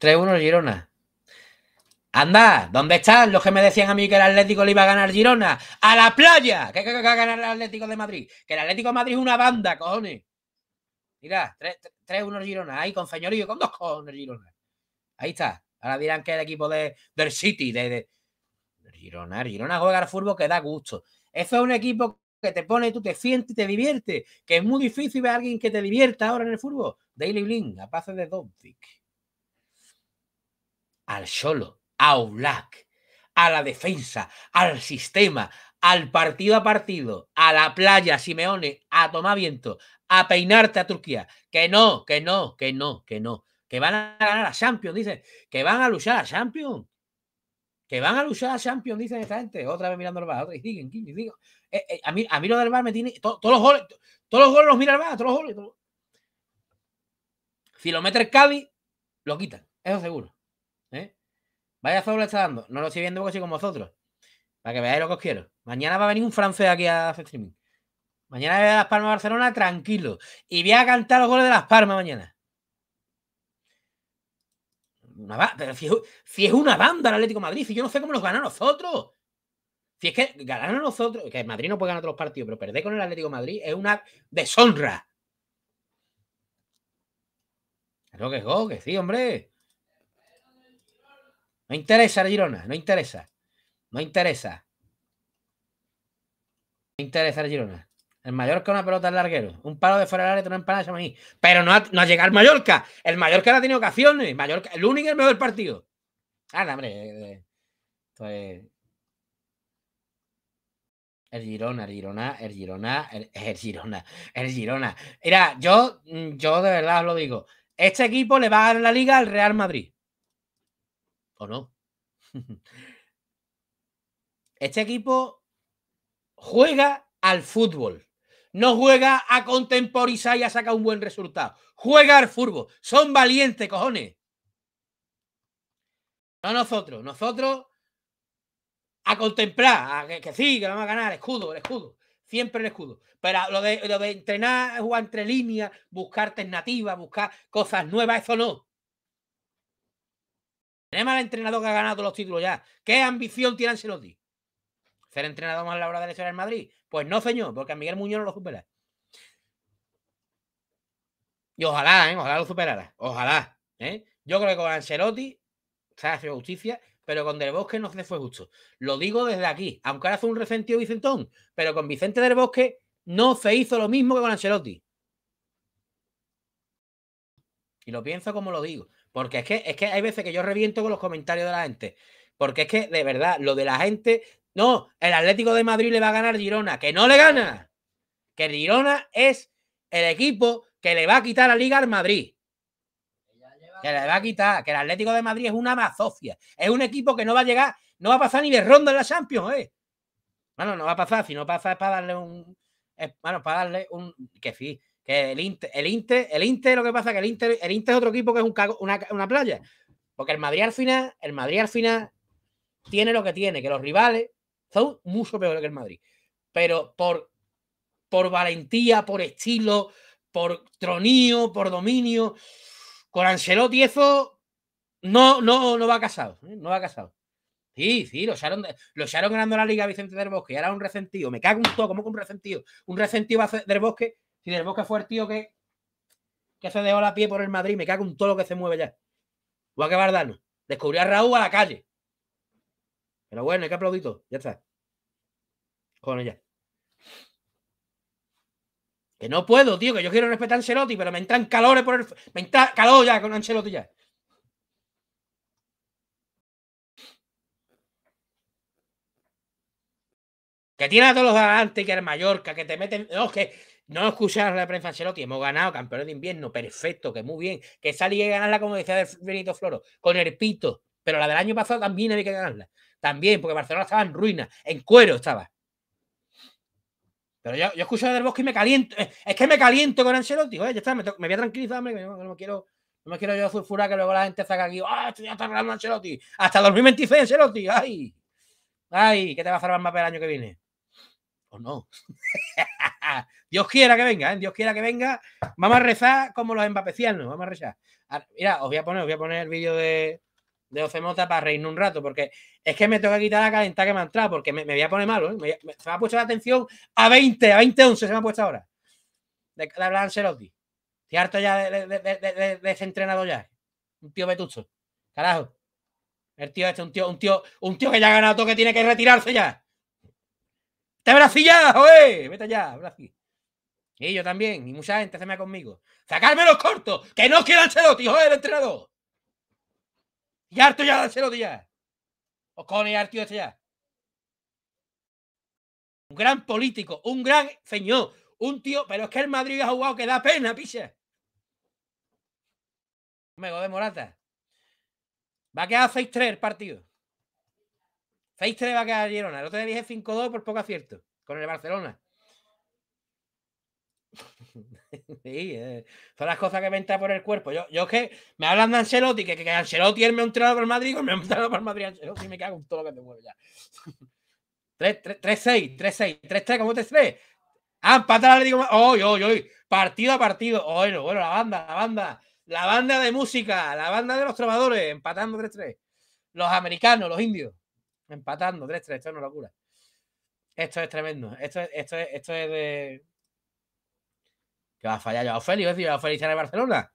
3-1 Girona. Anda, ¿dónde están los que me decían a mí que el Atlético le iba a ganar Girona? ¡A la playa! ¿Qué, va a ganar el Atlético de Madrid? Que el Atlético de Madrid es una banda, cojones. Mira, 3-1 Girona. Ahí con señorío, con dos cojones Girona. Ahí está. Ahora dirán que el equipo de, del City, de, Girona. Girona juega al fútbol que da gusto. Eso es un equipo que te pone, tú te sientes y te divierte. Que es muy difícil ver a alguien que te divierta ahora en el fútbol. Daily Blink, a pase de Dompic. Al solo, a Black, a la defensa, al sistema, al partido a partido, a la playa, Simeone, a tomar viento, a peinarte a Turquía. Que no, que no, que no, que no que van a ganar a Champions, dicen, que van a luchar a Champions, que van a luchar a Champions, dicen esta gente, otra vez mirando al bar, otra, y siguen, eh, eh, a, mí, lo del bar me tiene, todos los goles, todos los goles los mira el bar, todos los goles. Si lo mete el lo quitan, eso seguro. ¿eh? Vaya le está dando, no lo estoy viendo así con vosotros, para que veáis lo que os quiero. Mañana va a venir un francés aquí a hacer streaming. Mañana voy a Las Palmas Barcelona tranquilo. Y voy a cantar los goles de Las Palmas mañana si, es, una banda el Atlético Madrid, si yo no sé cómo nos gana a nosotros. Si es que ganar a nosotros, que el Madrid no puede ganar otros partidos, pero perder con el Atlético Madrid es una deshonra. Creo que es go, que sí, hombre. No interesa Girona, no interesa. No interesa. No interesa el Girona. El Mallorca una pelota al larguero. Un palo de fuera del área, una empanada de Pero no ha, llegado el Mallorca. El Mallorca no ha tenido ocasiones. Mallorca, el único el mejor partido. Ah, no, hombre. Eh, eh, pues, el Girona, el Girona, el Girona, el, Girona, el Girona. Mira, yo, mm, yo de verdad os lo digo. Este equipo le va a dar la liga al Real Madrid. ¿O no? Este equipo juega al fútbol no juega a contemporizar y a sacar un buen resultado. Juega al fútbol. Son valientes, cojones. No nosotros. Nosotros a contemplar, que, sí, que vamos a ganar, escudo, el escudo. Siempre el escudo. Pero lo de, lo de entrenar, jugar entre líneas, buscar alternativas, buscar cosas nuevas, eso no. Tenemos al entrenador que ha ganado los títulos ya. ¿Qué ambición tiene Ancelotti? Ser entrenador más a la hora de elecciones en Madrid. Pues no, señor, porque a Miguel Muñoz no lo supera. Y ojalá, ¿eh? Ojalá lo superara. Ojalá. ¿eh? Yo creo que con Ancelotti se hace justicia, pero con Del Bosque no se fue justo. Lo digo desde aquí, aunque ahora hace un resentido Vicentón, pero con Vicente Del Bosque no se hizo lo mismo que con Ancelotti. Y lo pienso como lo digo. Porque es que, es que hay veces que yo reviento con los comentarios de la gente. Porque es que, de verdad, lo de la gente no, el Atlético de Madrid le va a ganar Girona, que no le gana. Que Girona es el equipo que le va a quitar la liga al Madrid. Que le va a quitar, que el Atlético de Madrid es una mazofia. Es un equipo que no va a llegar, no va a pasar ni de ronda en la Champions, ¿eh? Bueno, no va a pasar, si no pasa es para darle un. bueno, para darle un. Que sí, que el Inter, el Inter, el Inter, lo que pasa que el Inter, el Inter es otro equipo que es un una, una playa. Porque el Madrid al final, el Madrid al final tiene lo que tiene, que los rivales mucho peor que el Madrid. Pero por, por valentía, por estilo, por tronío, por dominio, con Ancelotti eso no, no, no va casado. ¿eh? No va casado. Sí, sí, lo echaron, ganando la Liga Vicente del Bosque y ahora un resentido. Me cago en todo, ¿cómo que un resentido? Un resentido va del Bosque. Si del Bosque fue el tío que, que se dejó la pie por el Madrid, me cago en todo lo que se mueve ya. va a acabar dando. descubrió a Raúl a la calle. Pero bueno, hay que aplaudir Ya está. Con ella. Que no puedo, tío, que yo quiero respetar a Ancelotti, pero me entran calores por el. Me entra calor ya con Ancelotti ya. Que tiene a todos los adelante, que el Mallorca, que te meten. No, que no escuchar la prensa Ancelotti. Hemos ganado campeones de invierno, perfecto, que muy bien. Que salí y ganarla, como decía Benito Floro, con el pito. Pero la del año pasado también había que ganarla también, porque Barcelona estaba en ruinas, en cuero estaba. Pero yo, yo escucho a Del Bosque y me caliento. Eh, es que me caliento con Ancelotti. Oye, ya está, me, voy a tranquilizar, no, me quiero, no me quiero yo sulfurar que luego la gente saca aquí. ¡Ah, estoy ya está hablando Ancelotti! ¡Hasta 2026, Ancelotti! ¡Ay! ¡Ay! ¿Qué te va a hacer más mapa el año que viene? ¿O no? Dios quiera que venga, ¿eh? Dios quiera que venga. Vamos a rezar como los embapecianos, vamos a rezar. Mira, os voy a poner, os voy a poner el vídeo de, de Ocemota para reírme un rato, porque es que me toca quitar la calentada que me ha entrado, porque me, voy a poner malo. ¿eh? se me ha puesto la atención a 20, a 20, 11 se me ha puesto ahora. De, de hablar Ancelotti. harto ya de, ese entrenador ya. ¿eh? Un tío vetusto. Carajo. El tío este, un tío, un tío, un tío que ya ha ganado que tiene que retirarse ya. ¡Te Brasil joder! Vete ya, Brasil. Y yo también, y mucha gente se me conmigo. ¡Sacarme los cortos! ¡Que no quiero Ancelotti, joder, el entrenador! Y harto ya de cero días. O con el harto este ya. Un gran político, un gran señor, un tío. Pero es que el Madrid ha jugado que da pena, picha. Me de Morata. Va a quedar 6-3 el partido. 6-3 va a quedar Girona. El otro día dije 5-2 por poco acierto. Con el de Barcelona. Eh, son las cosas que me entran por el cuerpo. Yo, que me hablan de Ancelotti, que, que Ancelotti me ha entrenado para el Madrid, y me ha para el Madrid Ancelotti me cago en todo lo que te mueve ya. 3-6, 3-6, 3-3, ¿cómo te 3 Ah, empatar le digo ¡Oy, Hoy, hoy, Partido a partido. bueno, bueno, la banda, la banda. La banda de música, la banda de los trovadores, empatando 3-3. Los americanos, los indios, empatando 3-3. Esto es una locura. Esto es tremendo. Esto, esto, esto es de que va a fallar Joao Félix. decir, Joao a en el Barcelona.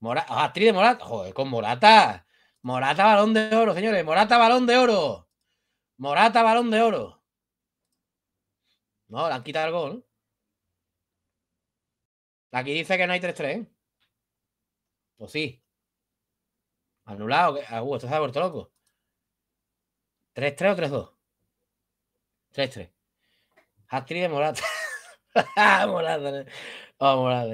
Morata, ah, actriz de Morata. Joder, con Morata. Morata, balón de oro, señores. Morata, balón de oro. Morata, balón de oro. No, le han quitado el gol. Aquí dice que no hay 3-3. ¿eh? Pues sí. Anulado. Ah, uh, esto se ha vuelto loco. ¿3-3 o 3-2? 3-3. Hastri de Morata. Morales. Oh,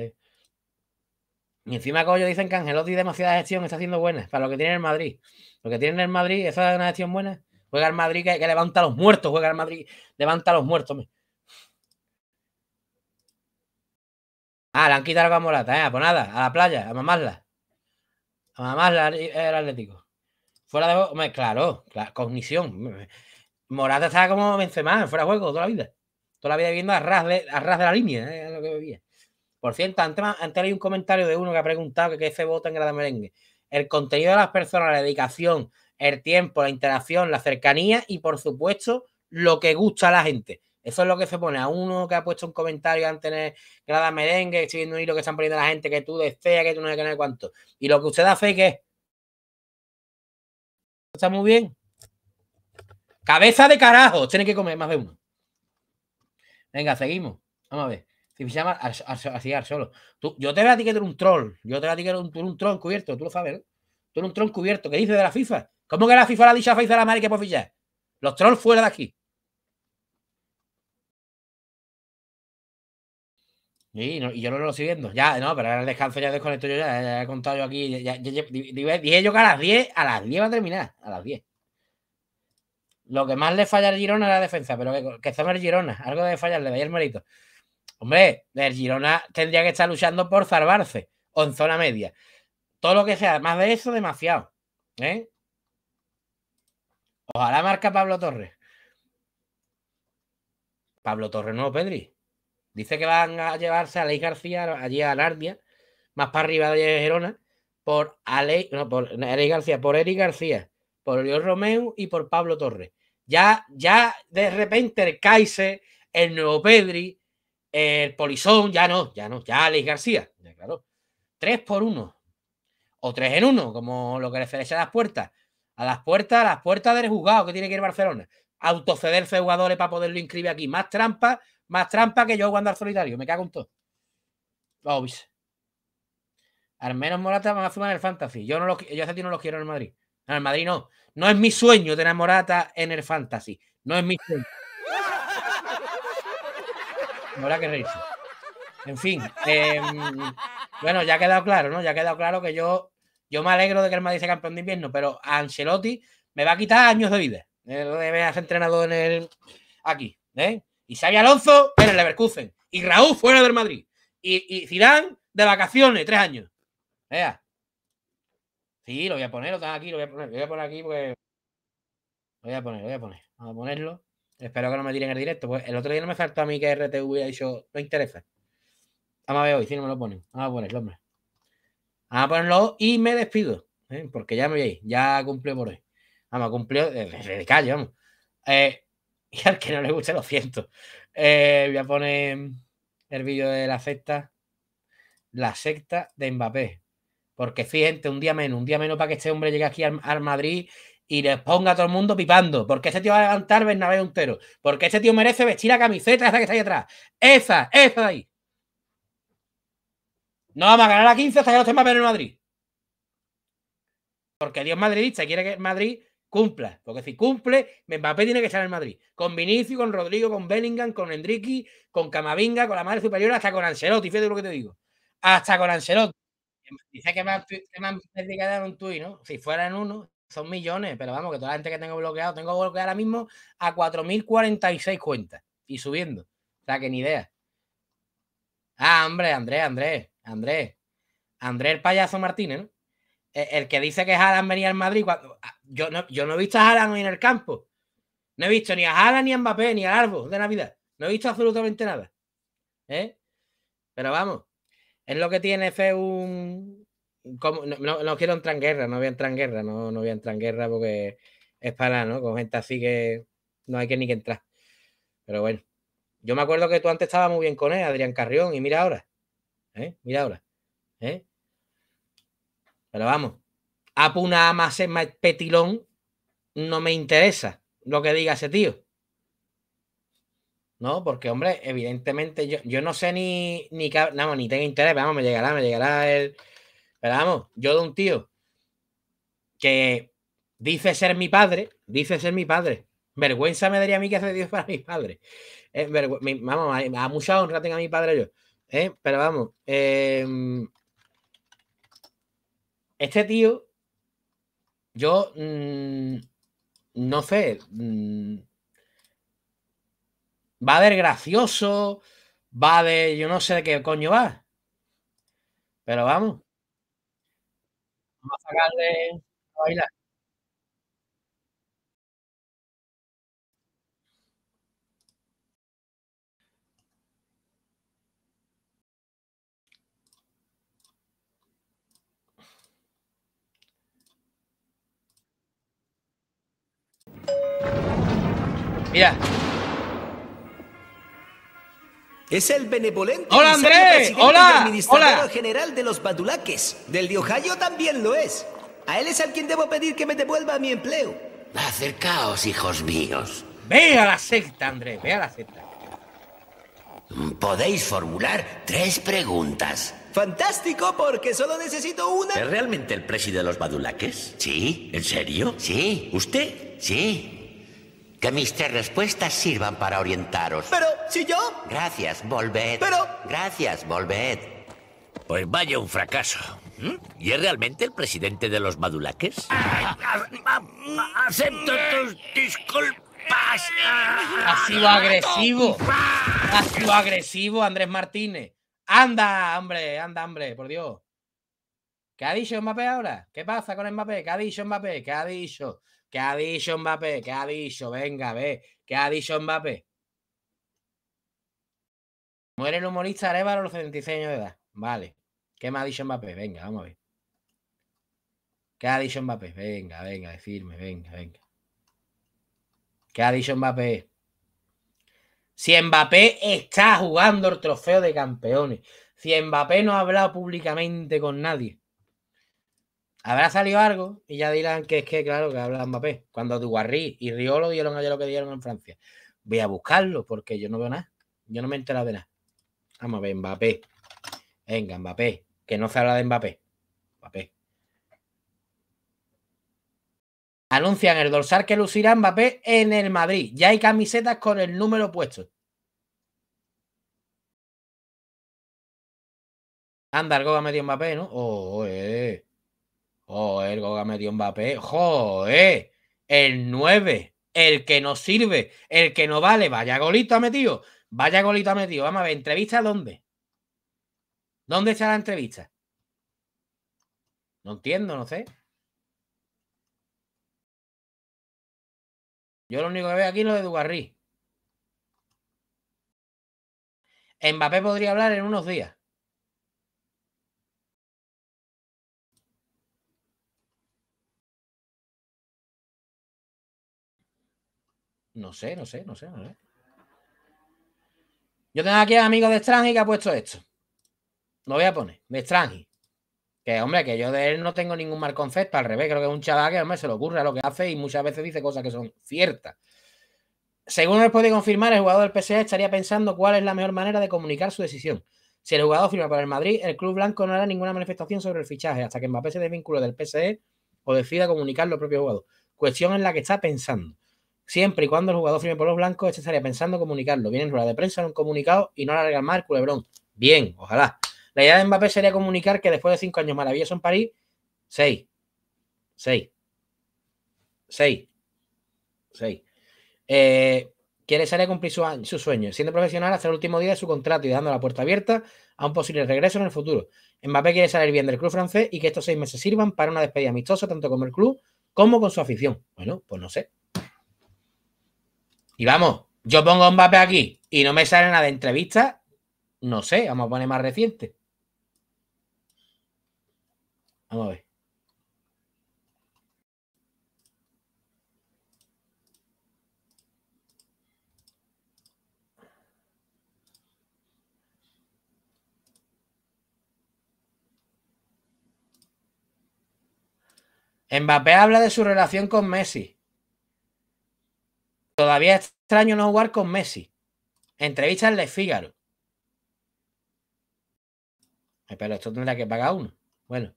Y encima yo dicen que Angelotti demasiada gestión está haciendo buena para lo que tiene el Madrid. Lo que tiene el Madrid, esa es una gestión buena. Juega al Madrid que, levanta a los muertos, juega al Madrid, levanta a los muertos. Ah, le han quitado a Morata, eh, pues nada, a la playa, a mamarla. A mamarla el Atlético. Fuera de juego, claro, cognición. Morata estaba como Benzema, fuera de juego toda la vida toda la vida viviendo a ras de, la línea, ¿eh? lo que veía, Por cierto, antes, antes hay un comentario de uno que ha preguntado que qué se vota en Grada Merengue. El contenido de las personas, la dedicación, el tiempo, la interacción, la cercanía y, por supuesto, lo que gusta a la gente. Eso es lo que se pone. A uno que ha puesto un comentario antes en Grada Merengue, estoy viendo un hilo que están poniendo la gente que tú deseas, que tú no que tener cuánto. Y lo que usted hace que Está muy bien. Cabeza de carajo. Tiene que comer más de uno. Venga, seguimos. Vamos a ver. Si me llama a solo. Tú, yo te voy a ti que eres un troll. Yo te voy a ti que eres un, troll cubierto. Tú lo sabes, ¿eh? Tú eres un troll cubierto. ¿Qué dices de la FIFA? ¿Cómo que la FIFA la dicha a la madre que puede fichar? Los trolls fuera de aquí. Y, no, y, yo no lo estoy viendo. Ya, no, pero ahora el descanso ya desconecto yo ya, he contado yo aquí. Ya, dije yo que a las 10, a las 10 va a terminar, a las 10. Lo que más le falla al Girona es la defensa, pero que, que son el Girona. Algo de fallarle le ahí el mérito. Hombre, el Girona tendría que estar luchando por salvarse o en zona media. Todo lo que sea, más de eso, demasiado. ¿eh? Ojalá marca Pablo Torres. Pablo Torres, no, Pedri. Dice que van a llevarse a Ley García allí a Nardia, más para arriba de Girona por Ale, no, por Eric García, por Eric García, por Oriol Romeu y por Pablo Torres. Ya, ya de repente el Kaiser, el Nuevo Pedri, el Polizón, ya no, ya no, ya Alex García, ya claro. Tres por uno. O tres en uno, como lo que le a las puertas. A las puertas, a las puertas del juzgado que tiene que ir Barcelona. Autocederse jugadores para poderlo inscribir aquí. Más trampa, más trampa que yo cuando al solitario. Me cago en todo. Al menos Morata van a sumar el fantasy. Yo no lo, yo ese no lo quiero en el Madrid. No, el Madrid no. No es mi sueño tener Morata en el Fantasy. No es mi sueño. Morata que reírse. En fin, em, bueno, ya ha quedado claro, ¿no? Ya ha quedado claro que yo, yo me alegro de que el Madrid sea campeón de invierno, pero Ancelotti me va a quitar años de vida. Eh, lo de entrenado en el, aquí. ¿eh? Y Xavi Alonso en el Leverkusen. Y Raúl fuera del Madrid. Y, y Zidane de vacaciones, tres años. Vea. Sí, lo voy a poner, lo tengo aquí, lo voy a poner, lo voy a poner aquí porque. Lo voy a poner, lo voy a poner. Vamos a ponerlo. Espero que no me tiren el directo. Pues el otro día no me faltó a mí que RTV hubiera dicho, no interesa. Vamos a ver hoy si no me lo ponen. Vamos a ponerlo, hombre. Vamos a ponerlo y me despido. ¿eh? Porque ya me voy, ya cumplió por hoy. Vamos, cumplió de, calle, vamos. Eh, y al que no le guste, lo siento. Eh, voy a poner el vídeo de la secta. La secta de Mbappé. Porque gente, un día menos, un día menos para que este hombre llegue aquí al, Madrid y les ponga a todo el mundo pipando. Porque ese tío va a levantar Bernabé entero. Porque ese tío merece vestir la camiseta esa que está ahí atrás. Esa, esa de ahí. No vamos a ganar a 15 hasta que no ver en Madrid. Porque Dios madridista quiere que Madrid cumpla. Porque si cumple, Mbappé tiene que estar en Madrid. Con Vinicius, con Rodrigo, con Bellingham, con Enrique, con Camavinga, con la madre superior, hasta con Ancelotti. Fíjate lo que te digo. Hasta con Ancelotti. Dice que me que más un tuit, ¿no? Si fueran uno, son millones, pero vamos, que toda la gente que tengo bloqueado, tengo bloqueado ahora mismo a 4.046 cuentas y subiendo. O sea, que ni idea. Ah, hombre, Andrés, Andrés, Andrés. Andrés el payaso Martínez, ¿no? E, el, que dice que Haaland venía al Madrid. Ah, yo, no, yo no he visto a Haaland hoy en el campo. No he visto ni a Haaland, ni a Mbappé, ni al árbol de Navidad. No he visto absolutamente nada. ¿Eh? Pero vamos, es lo que tiene fe un... Como, no, quiero entrar en guerra, no voy a entrar en guerra, no, no voy a entrar en guerra porque es para, ¿no? Con gente así que no hay que ni que entrar. Pero bueno, yo me acuerdo que tú antes estabas muy bien con él, Adrián Carrión, y mira ahora, ¿eh? Mira ahora, ¿eh? Pero vamos, Apuna más Petilón no me interesa lo que diga ese tío. ¿no? Porque, hombre, evidentemente yo, no sé ni, ni, ni tengo interés, vamos, me llegará, me llegará el... Pero vamos, yo de un tío que dice ser mi padre, dice ser mi padre. Vergüenza me daría a mí que hace Dios para mi padres. mi, vamos, a, a mucha honra tenga mi padre yo. ¿eh? pero vamos, em, este tío, yo mm, no sé, mm, va de gracioso, va de yo no sé de qué coño va. Pero vamos. Vamos a sacarle a bailar. Mira, es el benevolente hola, Andrés! hola, general de los Badulaques. Del de también lo es. A él es al quien debo pedir que me devuelva mi empleo. Acercaos, hijos míos. Ve a la secta, Andrés ve a la secta. Podéis formular tres preguntas. Fantástico, porque solo necesito una. ¿Es realmente el presidente de los badulaques? Sí, ¿en serio? Sí. ¿Usted? Sí. Que mis tres respuestas sirvan para orientaros. Pero, si yo... Gracias, volved. Pero... Gracias, volved. Pues vaya un fracaso. ¿Mm? ¿Y es realmente el presidente de los madulaques? acepto tus disculpas. Ha sido agresivo. Ha sido agresivo, Andrés Martínez. Anda, hombre, anda, hombre, por Dios. ¿Qué ha dicho Mbappé ahora? ¿Qué pasa con Mbappé? ¿Qué ha dicho Mbappé? ¿Qué ha dicho? ¿Qué ha dicho Mbappé? ¿Qué ha dicho? Venga, ve. ¿Qué ha dicho Mbappé? Muere el humorista Arevalo a los 76 años de edad. Vale. ¿Qué me ha dicho Mbappé? Venga, vamos a ver. ¿Qué ha dicho Mbappé? Venga, venga, decirme, venga, venga. ¿Qué ha dicho Mbappé? Si Mbappé está jugando el trofeo de campeones, si Mbappé no ha hablado públicamente con nadie, Habrá salido algo y ya dirán que es que, claro, que habla Mbappé. Cuando Dugarry y Riolo dieron ayer lo que dieron en Francia. Voy a buscarlo porque yo no veo nada. Yo no me he enterado de nada. Vamos a ver, Mbappé. Venga, Mbappé. Que no se habla de Mbappé. Mbappé. Anuncian el dorsal que lucirá Mbappé en el Madrid. Ya hay camisetas con el número puesto. Anda, algo a medio Mbappé, ¿no? Oh, eh. Joder, Goga metió Mbappé. eh! el 9, el que no sirve, el que no vale. Vaya golito ha metido, vaya golito ha metido. Vamos a ver, ¿entrevista dónde? ¿Dónde está la entrevista? No entiendo, no sé. Yo lo único que veo aquí es lo de Dugarry. Mbappé podría hablar en unos días. No sé, no sé, no sé, no sé. Yo tengo aquí a amigo de Strange que ha puesto esto. Lo voy a poner, de Strange. Que, hombre, que yo de él no tengo ningún mal concepto. Al revés, creo que es un chaval que, hombre, se le ocurre a lo que hace y muchas veces dice cosas que son ciertas. Según él puede confirmar, el jugador del PSG estaría pensando cuál es la mejor manera de comunicar su decisión. Si el jugador firma para el Madrid, el club blanco no hará ninguna manifestación sobre el fichaje hasta que Mbappé se vínculo del PSG o decida comunicarlo los propio jugador Cuestión en la que está pensando. Siempre y cuando el jugador firme por los blancos, este estaría pensando comunicarlo. Viene en rueda de prensa, no han comunicado y no la más el culebrón. Bien, ojalá. La idea de Mbappé sería comunicar que después de cinco años maravillosos en París, seis. Seis. Seis. Seis. Eh, quiere salir a cumplir su, sueño, siendo profesional hasta el último día de su contrato y dando la puerta abierta a un posible regreso en el futuro. Mbappé quiere salir bien del club francés y que estos seis meses sirvan para una despedida amistosa tanto con el club como con su afición. Bueno, pues no sé. Y vamos, yo pongo Mbappé aquí y no me sale nada de entrevista, no sé, vamos a poner más reciente. Vamos a ver. Mbappé habla de su relación con Messi. Todavía extraño no jugar con Messi. Entrevista de fígaro eh, Pero esto tendrá que pagar uno. Bueno,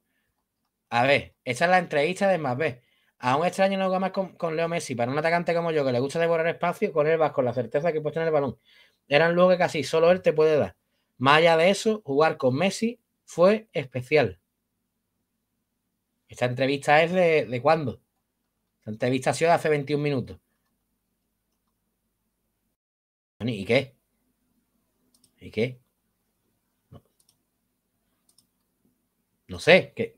a ver, esta es la entrevista de más B. A un extraño no jugar más con, Leo Messi. Para un atacante como yo que le gusta devorar espacio, con él vas con la certeza que puedes tener el balón. Eran luego que casi solo él te puede dar. Más allá de eso, jugar con Messi fue especial. Esta entrevista es de, de cuándo? Esta entrevista ha sido de hace 21 minutos. ¿Y qué? ¿Y qué? No, sé, ¿qué,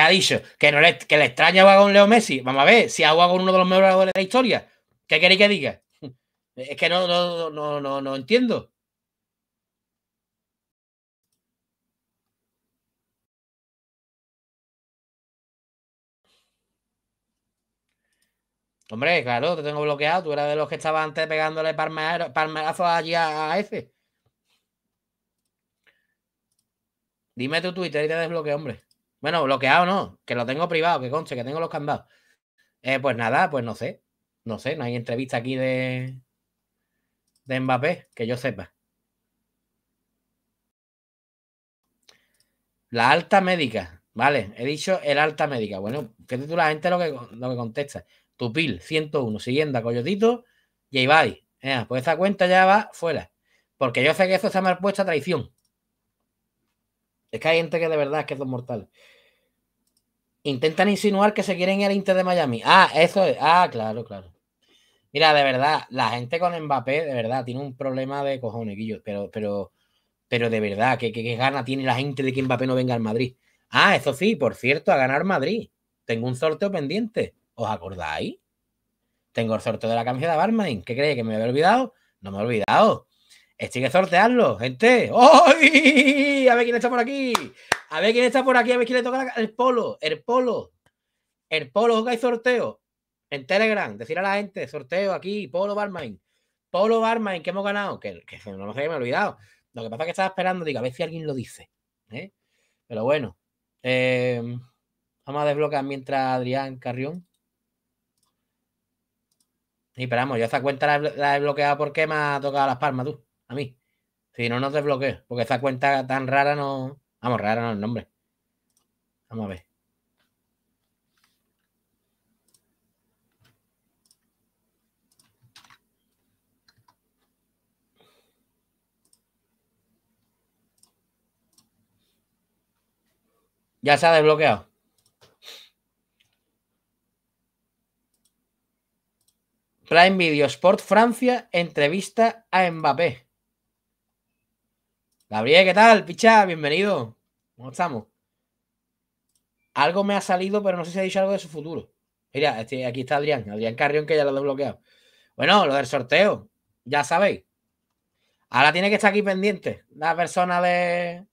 ha dicho? ¿Que, no le, que le extraña a con Leo Messi? Vamos a ver, si hago uno de los mejores jugadores de la historia, ¿qué queréis que diga? Es que no, no, no, no, no entiendo. Hombre, claro, te tengo bloqueado. Tú eras de los que estabas antes pegándole palmerazos allí a, ese. Dime tu Twitter y te desbloqueo, hombre. Bueno, bloqueado no, que lo tengo privado, que conche, que tengo los candados. Eh, pues nada, pues no sé. No sé, no hay entrevista aquí de, de Mbappé, que yo sepa. La alta médica, vale, he dicho el alta médica. Bueno, Que tú la gente lo que, lo que contesta. Tupil, 101, a Coyotito y ahí va. pues esa cuenta ya va fuera. Porque yo sé que eso ha puesto a traición. Es que hay gente que de verdad es que son mortales. Intentan insinuar que se quieren ir al Inter de Miami. Ah, eso es. Ah, claro, claro. Mira, de verdad, la gente con Mbappé, de verdad, tiene un problema de cojones, Pero, pero, pero de verdad, que gana tiene la gente de que Mbappé no venga al Madrid? Ah, eso sí, por cierto, a ganar Madrid. Tengo un sorteo pendiente. ¿Os acordáis? Tengo el sorteo de la camiseta de barmain ¿Qué creéis? ¿Que me había olvidado? No me he olvidado. Estoy que sortearlo, gente. ¡Ay! A ver quién está por aquí. A ver quién está por aquí. A ver quién le toca el polo. El polo. El polo hay sorteo. En Telegram. Decir a la gente, sorteo aquí. Polo Barmain. Polo Barmain, ¿Qué hemos ganado. Que, no sé, me he olvidado. Lo que pasa es que estaba esperando. Digo, a ver si alguien lo dice. ¿eh? Pero bueno. Eh, vamos a desbloquear mientras Adrián Carrión. Y pero yo esa cuenta la, he bloqueado porque me ha tocado las palmas tú, a mí. Si no, no desbloqueo, porque esa cuenta tan rara no. Vamos, rara no es el nombre. Vamos a ver. Ya se ha desbloqueado. Prime Video Sport Francia entrevista a Mbappé. Gabriel, ¿qué tal? Picha, bienvenido. ¿Cómo estamos? Algo me ha salido, pero no sé si ha dicho algo de su futuro. Mira, aquí está Adrián, Adrián Carrión, que ya lo ha desbloqueado. Bueno, lo del sorteo, ya sabéis. Ahora tiene que estar aquí pendiente la persona de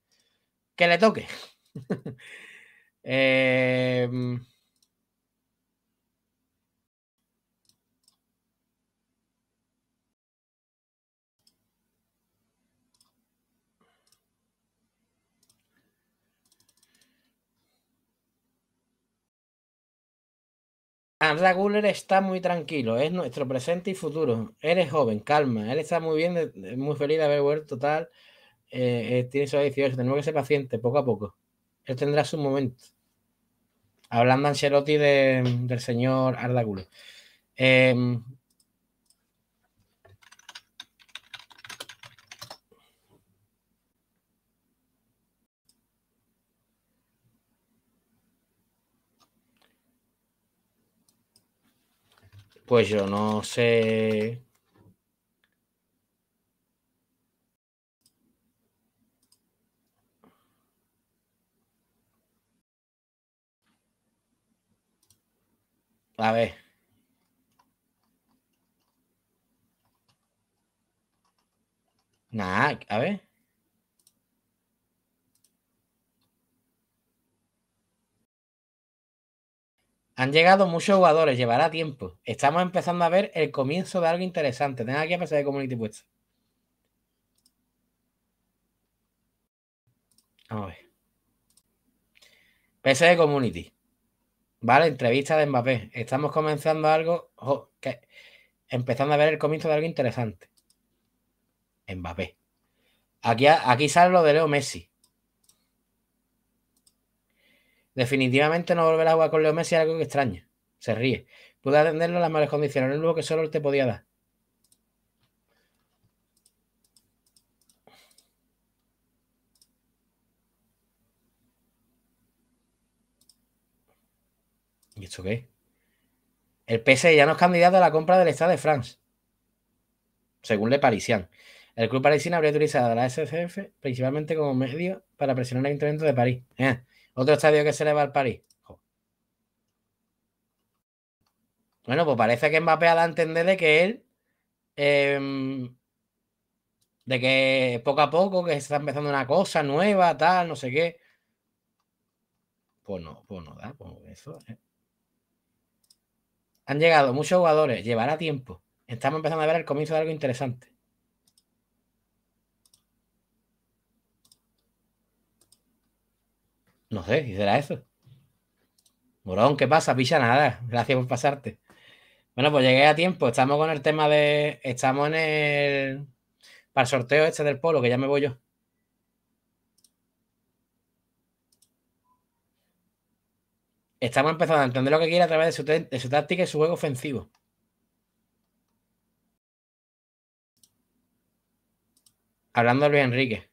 que le toque. eh, Arda Guller está muy tranquilo, es nuestro presente y futuro. eres joven, calma, él está muy bien, eh, eh, muy feliz de haber vuelto tal. Eh, eh tiene solo 18, tenemos que ser pacientes poco a poco. Él tendrá su momento. Hablando Ancelotti del señor Arda Guller. Em, Pues yo no sé. A ver. Nada, a ver. Han llegado muchos jugadores, llevará tiempo. Estamos empezando a ver el comienzo de algo interesante. Tengan aquí a PC de Community puesto. Vamos a ver. PC de Community. Vale, entrevista de Mbappé. Estamos comenzando algo. empezando a ver el comienzo de algo interesante. Mbappé. Aquí, aquí sale lo de Leo Messi. Definitivamente no volver a jugar con Leo Messi es algo que extraña. Se ríe. Pude atenderlo en las malas condiciones, El luego que solo él te podía dar. ¿Y esto qué? El PS ya no es candidato a la compra del Estado de France, según Le Parisian. El club parisino habría utilizado a la SCF principalmente como medio para presionar el ayuntamiento de París. Eh. Otro estadio que se le va al París. Bueno, pues parece que Mbappé ha dado a entender de que él. Em, de que poco a poco que se está empezando una cosa nueva, tal, no sé qué. Pues no, pues no da, pues eso. Eh. Han llegado muchos jugadores, llevará tiempo. Estamos empezando a ver el comienzo de algo interesante. No sé, ¿y será eso? Morón, ¿qué pasa? Pisa nada. Gracias por pasarte. Bueno, pues llegué a tiempo. Estamos con el tema de. Estamos en el. Para el sorteo este del polo, que ya me voy yo. Estamos empezando a entender lo que quiere a través de su, táctica y su juego ofensivo. Hablando de Luis Enrique.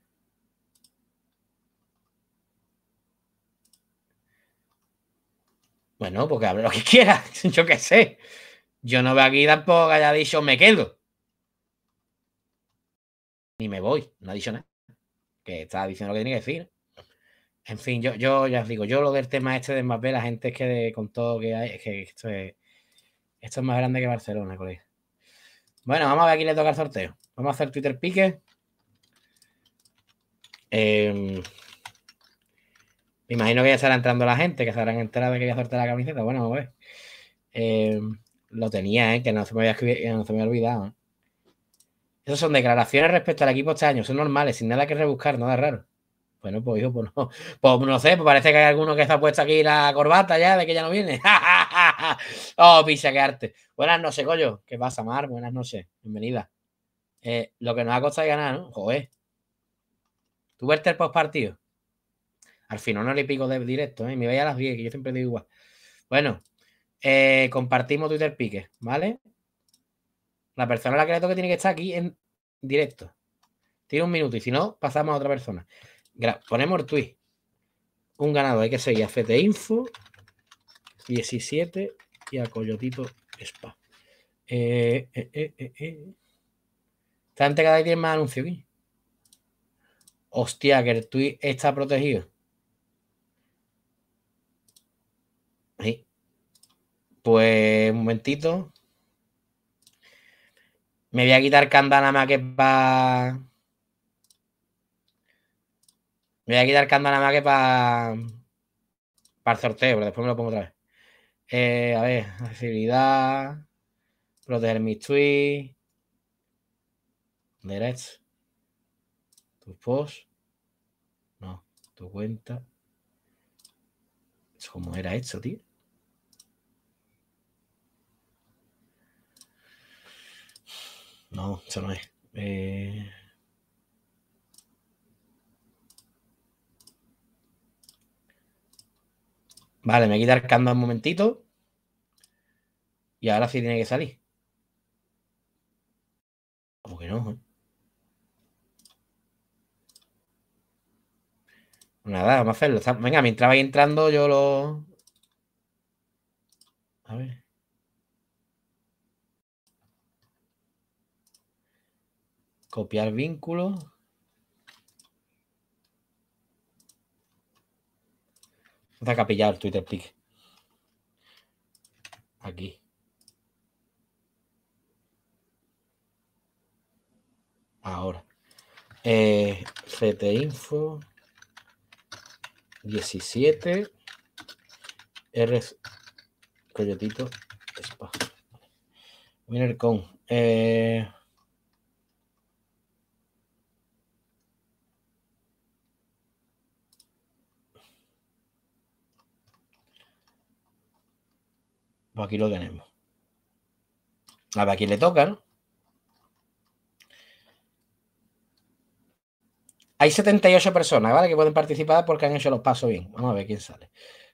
Bueno, porque pues hable lo que quiera, yo qué sé. Yo no veo aquí tampoco que haya dicho me quedo. Ni me voy, no ha dicho nada. Que está diciendo lo que tiene que decir. En fin, yo, yo ya os digo, yo lo del tema este de Mbappé, la gente es que con todo que hay, que esto es, más grande que Barcelona, colega. Bueno, vamos a ver aquí quién le toca el sorteo. Vamos a hacer Twitter pique. Eh, me imagino que ya estará entrando la gente, que se habrán enterado de que ya la camiseta. Bueno, pues, lo tenía, eh, que no se me había, olvidado. Eh. Esas son declaraciones respecto al equipo este año. Son normales, sin nada que rebuscar, nada raro. Bueno, pues hijo, pues no, pues no sé, pues parece que hay alguno que está puesto aquí la corbata ya, de que ya no viene. oh, pisa, qué arte. Buenas noches, coño. ¿Qué pasa, Mar? Buenas noches. Bienvenida. lo que nos ha costado ganar, ¿no? Joder. ¿Tú verte el post partido? Al final no le pico de directo, ¿eh? me vaya a las 10, que yo siempre digo igual. Bueno, eh, compartimos Twitter Pique, ¿vale? La persona a la que le toque tiene que estar aquí en directo. Tiene un minuto y si no, pasamos a otra persona. ponemos el tweet. Un ganado, hay que seguir a FT Info 17 y a Coyotito Spa. Eh, eh, eh, eh cada día tiene más anuncios aquí. Hostia, que el tweet está protegido. Pues un momentito. Me voy a quitar Candana más que para. Me voy a quitar Candana más que para. Para el sorteo, pero después me lo pongo otra vez. Eh, a ver, accesibilidad. Proteger mis tweets. ¿Dónde Tus posts. No, tu cuenta. ¿Cómo era esto, tío? No, se no es. Eh, vale, me quitado el candado un momentito. Y ahora sí tiene que salir. ¿Por que no? Eh? Pues nada, vamos a hacerlo. Venga, mientras vais entrando, yo lo. A ver. Copiar vínculo. Vamos a capillar Twitter Pick. Aquí. Ahora. Eh, Info 17 R Coyotito Spa. Winner con. Eh, Pues aquí lo tenemos. A ver, aquí le toca, ¿no? Hay 78 personas, ¿vale? Que pueden participar porque han hecho los pasos bien. Vamos a ver quién sale.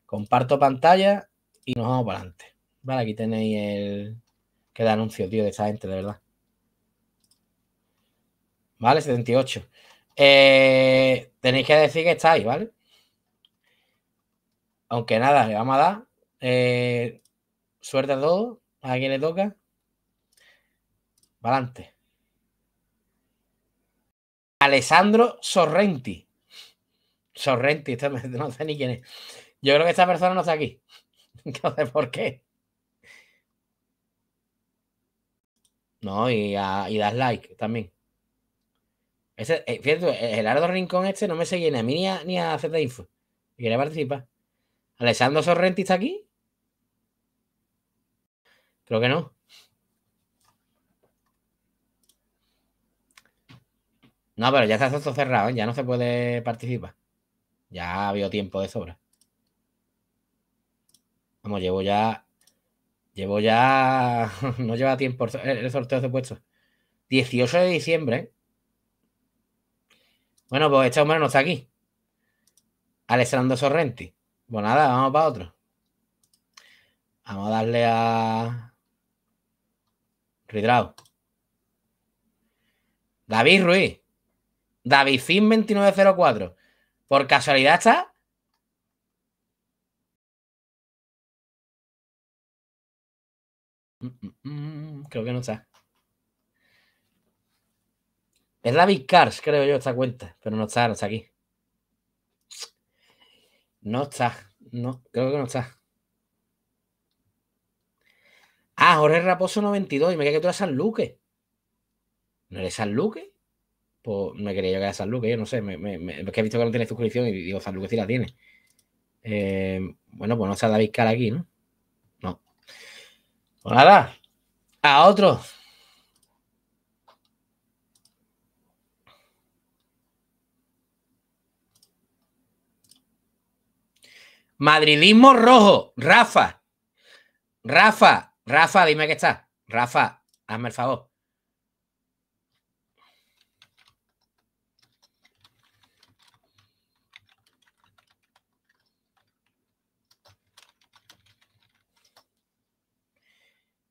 Comparto pantalla y nos vamos para adelante. Vale, aquí tenéis el... Queda anuncio, tío, de esta gente, de verdad. Vale, 78. Eh, tenéis que decir que estáis, ¿vale? Aunque nada, le vamos a dar. Eh, Suerte a todos, a quien le toca. Adelante. Alessandro Sorrenti. Sorrenti, no sé ni quién es. Yo creo que esta persona no está aquí. No sé por qué. No, y, das like también. Ese, eh, fíjate, el eh, Ardo Rincón este no me sigue ni a mí ni a, ni Quiere participar. ¿Alessandro Sorrenti está aquí? Creo que no. No, pero ya está esto cerrado, ya no se puede participar. Ya ha habido tiempo de sobra. Vamos, llevo ya. Llevo ya. no lleva tiempo el sorteo de puesto 18 de diciembre. ¿eh? Bueno, pues este hombre no está aquí. Alessandro Sorrenti. Pues nada, vamos para otro. Vamos a darle a. David Ruiz. David Fin 2904. Por casualidad está mm, mm, mm, Creo que no está. Es David Cars, creo yo, esta cuenta. Pero no está, no está aquí. No está. No, creo que no está. Ah, ahora Jorge Raposo 92. Y me creía que tú San Luque. ¿No eres San Luque? Pues me creía yo que era San Luque. Yo no sé. es que he visto que no tiene suscripción y digo, San Luque sí la tiene. Eh, bueno, pues no está David Cara aquí, ¿no? No. Pues nada. A otro. Madridismo rojo, Rafa. Rafa, Rafa, dime que está. Rafa, hazme el favor.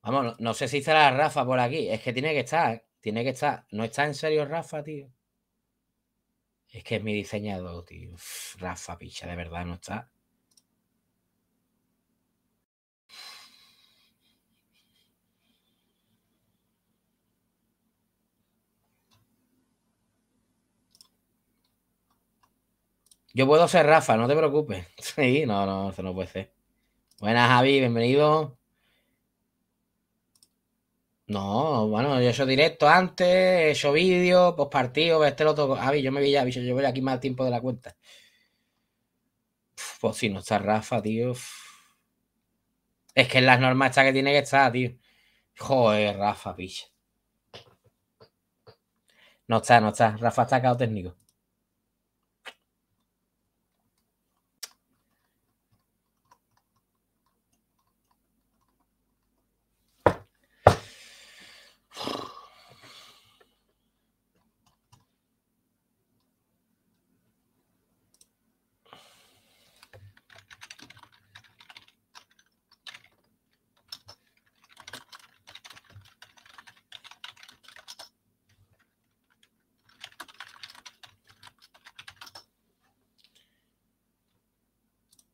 Vamos, no, sé si estará Rafa por aquí. Es que tiene que estar. Tiene que estar. No está en serio Rafa, tío. Es que es mi diseñador, tío. Rafa, picha, de verdad no está. Yo puedo ser Rafa, no te preocupes. Sí, no, no, eso no puede ser. Buenas, Javi, bienvenido. No, bueno, yo he hecho directo antes, he hecho vídeo, post partido, este lo toco, Javi, yo me vi ya, yo voy aquí más tiempo de la cuenta. Pues si no está Rafa, tío. Es que en las normas está que tiene que estar, tío. Joder, Rafa, picha No está, no está. Rafa está cao técnico.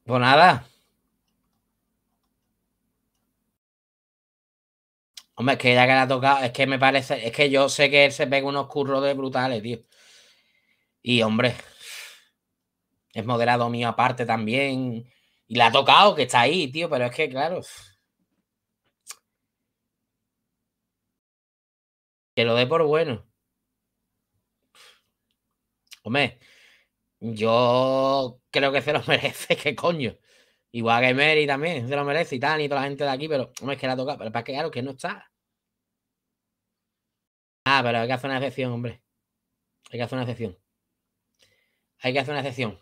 Pues nada. Hombre, es que ya que la ha tocado, es que me parece, es que yo sé que él se pega unos curros de brutales, tío. Y hombre, es moderado mío aparte también. Y la ha tocado, que está ahí, tío, pero es que, claro. Que lo dé por bueno. Hombre, yo creo que se lo merece, que coño. Igual que Mary también, se lo merece y tal, y toda la gente de aquí, pero no es que la toca, pero para que claro que no está. Ah, pero hay que hacer una excepción, hombre. Hay que hacer una excepción. Hay que hacer una excepción.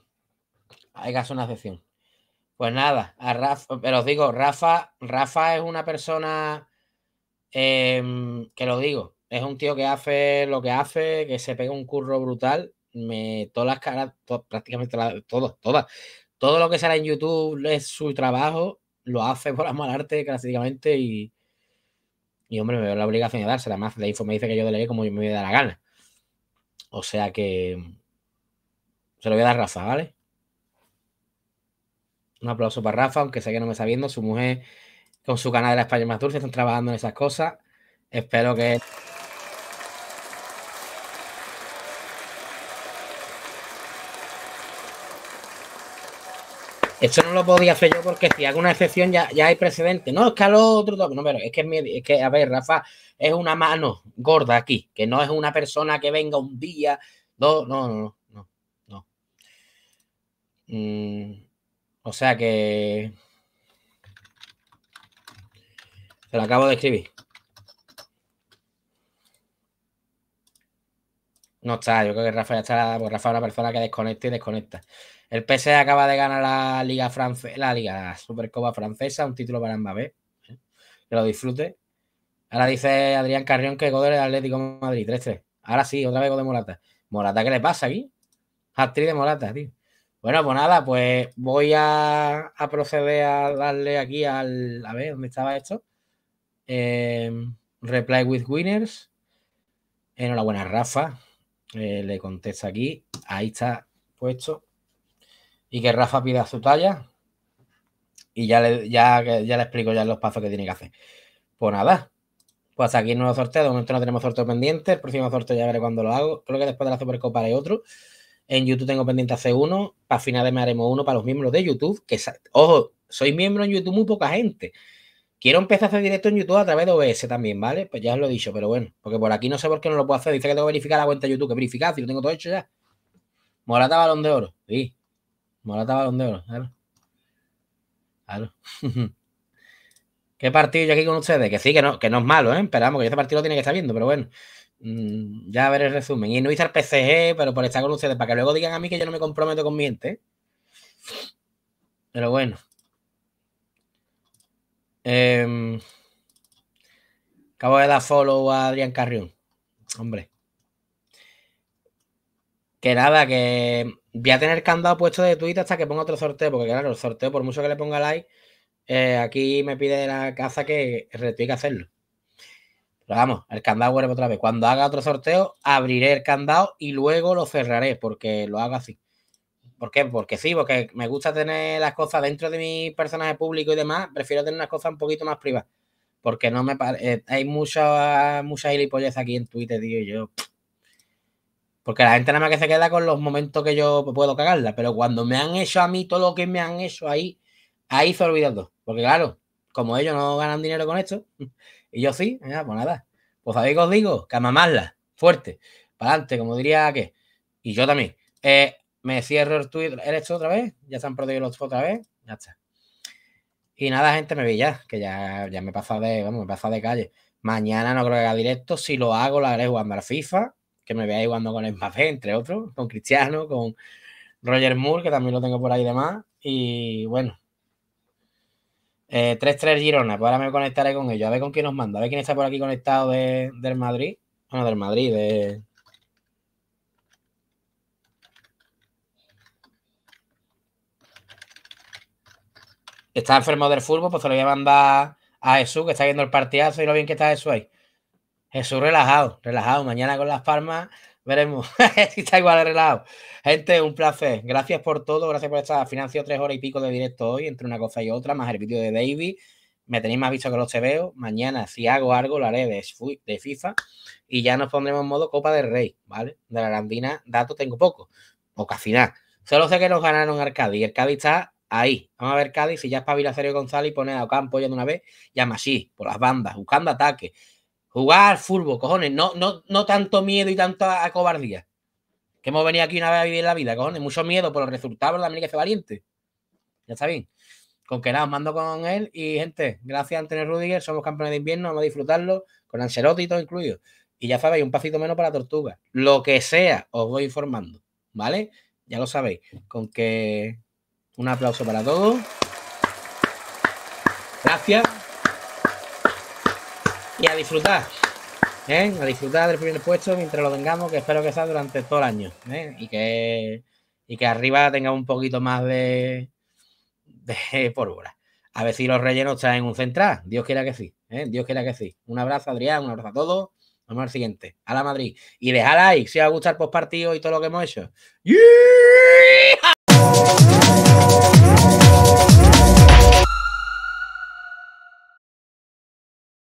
Hay que hacer una excepción. Pues nada, a Rafa, pero os digo, Rafa, Rafa es una persona em, que lo digo, es un tío que hace lo que hace, que se pega un curro brutal me, todas las caras, prácticamente todos todas, todo lo que sale en YouTube es su trabajo, lo hace por amor al arte, clásicamente y, y hombre, me veo la obligación de dársela. más de info me dice que yo delegué como yo me da la gana. O sea que se lo voy a dar a Rafa, ¿vale? Un aplauso para Rafa, aunque sé que no me está viendo. Su mujer con su canal de la España más dulce están trabajando en esas cosas. Espero que Esto no lo podía hacer yo porque si hago una excepción ya, hay precedente. No, es que a al otro. No, pero es que, es que, a ver, Rafa, es una mano gorda aquí, que no es una persona que venga un día. No, no, no, no, no. Mm, o sea que. Se lo acabo de escribir. No está, yo creo que Rafa ya está. Pues Rafa es una persona que desconecta y desconecta. El PSG acaba de ganar la Liga Francesa, la Liga Supercopa Francesa, un título para Mbappé. ¿eh? Que lo disfrute. Ahora dice Adrián Carrión que Godel es Atlético Madrid 3-3. Ahora sí, otra vez de Morata. Morata, ¿qué le pasa aquí? Actriz de Morata, tío. Bueno, pues nada, pues voy a, proceder a darle aquí al. A ver, ¿dónde estaba esto? Eh, reply with winners. Enhorabuena, Rafa. Eh, le contesta aquí. Ahí está puesto y que Rafa pida su talla y ya le, ya, le explico ya los pasos que tiene que hacer. Pues nada, pues aquí el nuevo sorteo. De momento no tenemos sorteo pendiente. El próximo sorteo ya veré cuándo lo hago. Creo que después de la Supercopa hay otro. En YouTube tengo pendiente hacer uno. Para finales me haremos uno para los miembros de YouTube. Que, ojo, soy miembro en YouTube, muy poca gente. Quiero empezar a hacer directo en YouTube a través de OBS también, ¿vale? Pues ya os lo he dicho, pero bueno, porque por aquí no sé por qué no lo puedo hacer. Dice que tengo que verificar la cuenta de YouTube, que verificar, si lo tengo todo hecho ya. Morata balón de oro, sí. Morata balón de oro. Claro. ¿Qué partido yo aquí con ustedes? Que sí, que no, que no es malo, ¿eh? Esperamos que este partido lo tiene que estar viendo, pero bueno. Mm, ya veré el resumen. Y no hice el PCG pero por estar con ustedes, para que luego digan a mí que yo no me comprometo con miente ¿eh? Pero bueno. Em, acabo de dar follow a Adrián Carrión. Hombre. Que nada, que voy a tener candado puesto de Twitter hasta que ponga otro sorteo, porque claro, el sorteo, por mucho que le ponga like, eh, aquí me pide la casa que retuite hacerlo. Pero vamos, el candado vuelve otra vez. Cuando haga otro sorteo, abriré el candado y luego lo cerraré, porque lo hago así. ¿Por qué? Porque sí, porque me gusta tener las cosas dentro de mi personaje público y demás. Prefiero tener unas cosas un poquito más privadas. Porque no me parece. Eh, hay mucha, mucha gilipollez aquí en Twitter, tío, yo. Porque la gente nada más que se queda con los momentos que yo puedo cagarla. Pero cuando me han hecho a mí todo lo que me han hecho ahí, ahí se olvidan Porque claro, como ellos no ganan dinero con esto, y yo sí, ya, pues nada. Pues sabéis que os digo, que a mamarla, fuerte, para adelante, como diría que. Y yo también. Eh, me cierro el Twitter, ¿eres otra vez? Ya se han perdido los otra vez, ya está. Y nada, gente, me vi ya, que ya, ya me pasa de, vamos, me pasa de calle. Mañana no creo que haga directo, si lo hago, lo haré jugando a la FIFA que me veáis jugando con el Mbappé, entre otros, con Cristiano, con Roger Moore, que también lo tengo por ahí de más. Y bueno. 3-3 eh, Girona, pues ahora me conectaré con ellos, a ver con quién nos manda, a ver quién está por aquí conectado del Madrid. Bueno, del Madrid, está enfermo del fútbol, pues se lo voy a mandar a Jesús, que está viendo el partidazo y lo bien que está Jesús ahí. Jesús relajado, relajado. Mañana con las palmas veremos si está igual de relajado. Gente, un placer. Gracias por todo. Gracias por estar. Financio tres horas y pico de directo hoy, entre una cosa y otra, más el vídeo de David. Me tenéis más visto que los te veo. Mañana, si hago algo, lo haré de, FIFA. Y ya nos pondremos en modo Copa del Rey, ¿vale? De la Landina, datos tengo poco. O casi nada. Solo sé que nos ganaron Arcadi. Y Arcadi está ahí. Vamos a ver Cádiz. Si ya espabila Serio González y pone a Ocampo ya de una vez. Llama así, por las bandas, buscando ataque. Jugar fútbol, cojones, no, no, no tanto miedo y tanta cobardía. Que hemos venido aquí una vez a vivir la vida, cojones. Mucho miedo por los resultados, de la que valiente. Ya está bien. Con que nada, os mando con él. Y gente, gracias Antonio Rudiger, somos campeones de invierno, vamos a disfrutarlo, con Ancelotti y todo incluido. Y ya sabéis, un pasito menos para tortuga. Lo que sea, os voy informando, ¿vale? Ya lo sabéis. Con que un aplauso para todos. Gracias y a disfrutar. ¿eh? A disfrutar del primer puesto mientras lo tengamos, que espero que sea durante todo el año. ¿eh? Y, que, y que arriba tenga un poquito más de, de pólvora. A ver si los rellenos traen un central. Dios quiera que sí. ¿eh? Dios quiera que sí. Un abrazo, Adrián. Un abrazo a todos. Vamos al siguiente. A la Madrid. Y dejad like si os ha gustado el postpartido y todo lo que hemos hecho.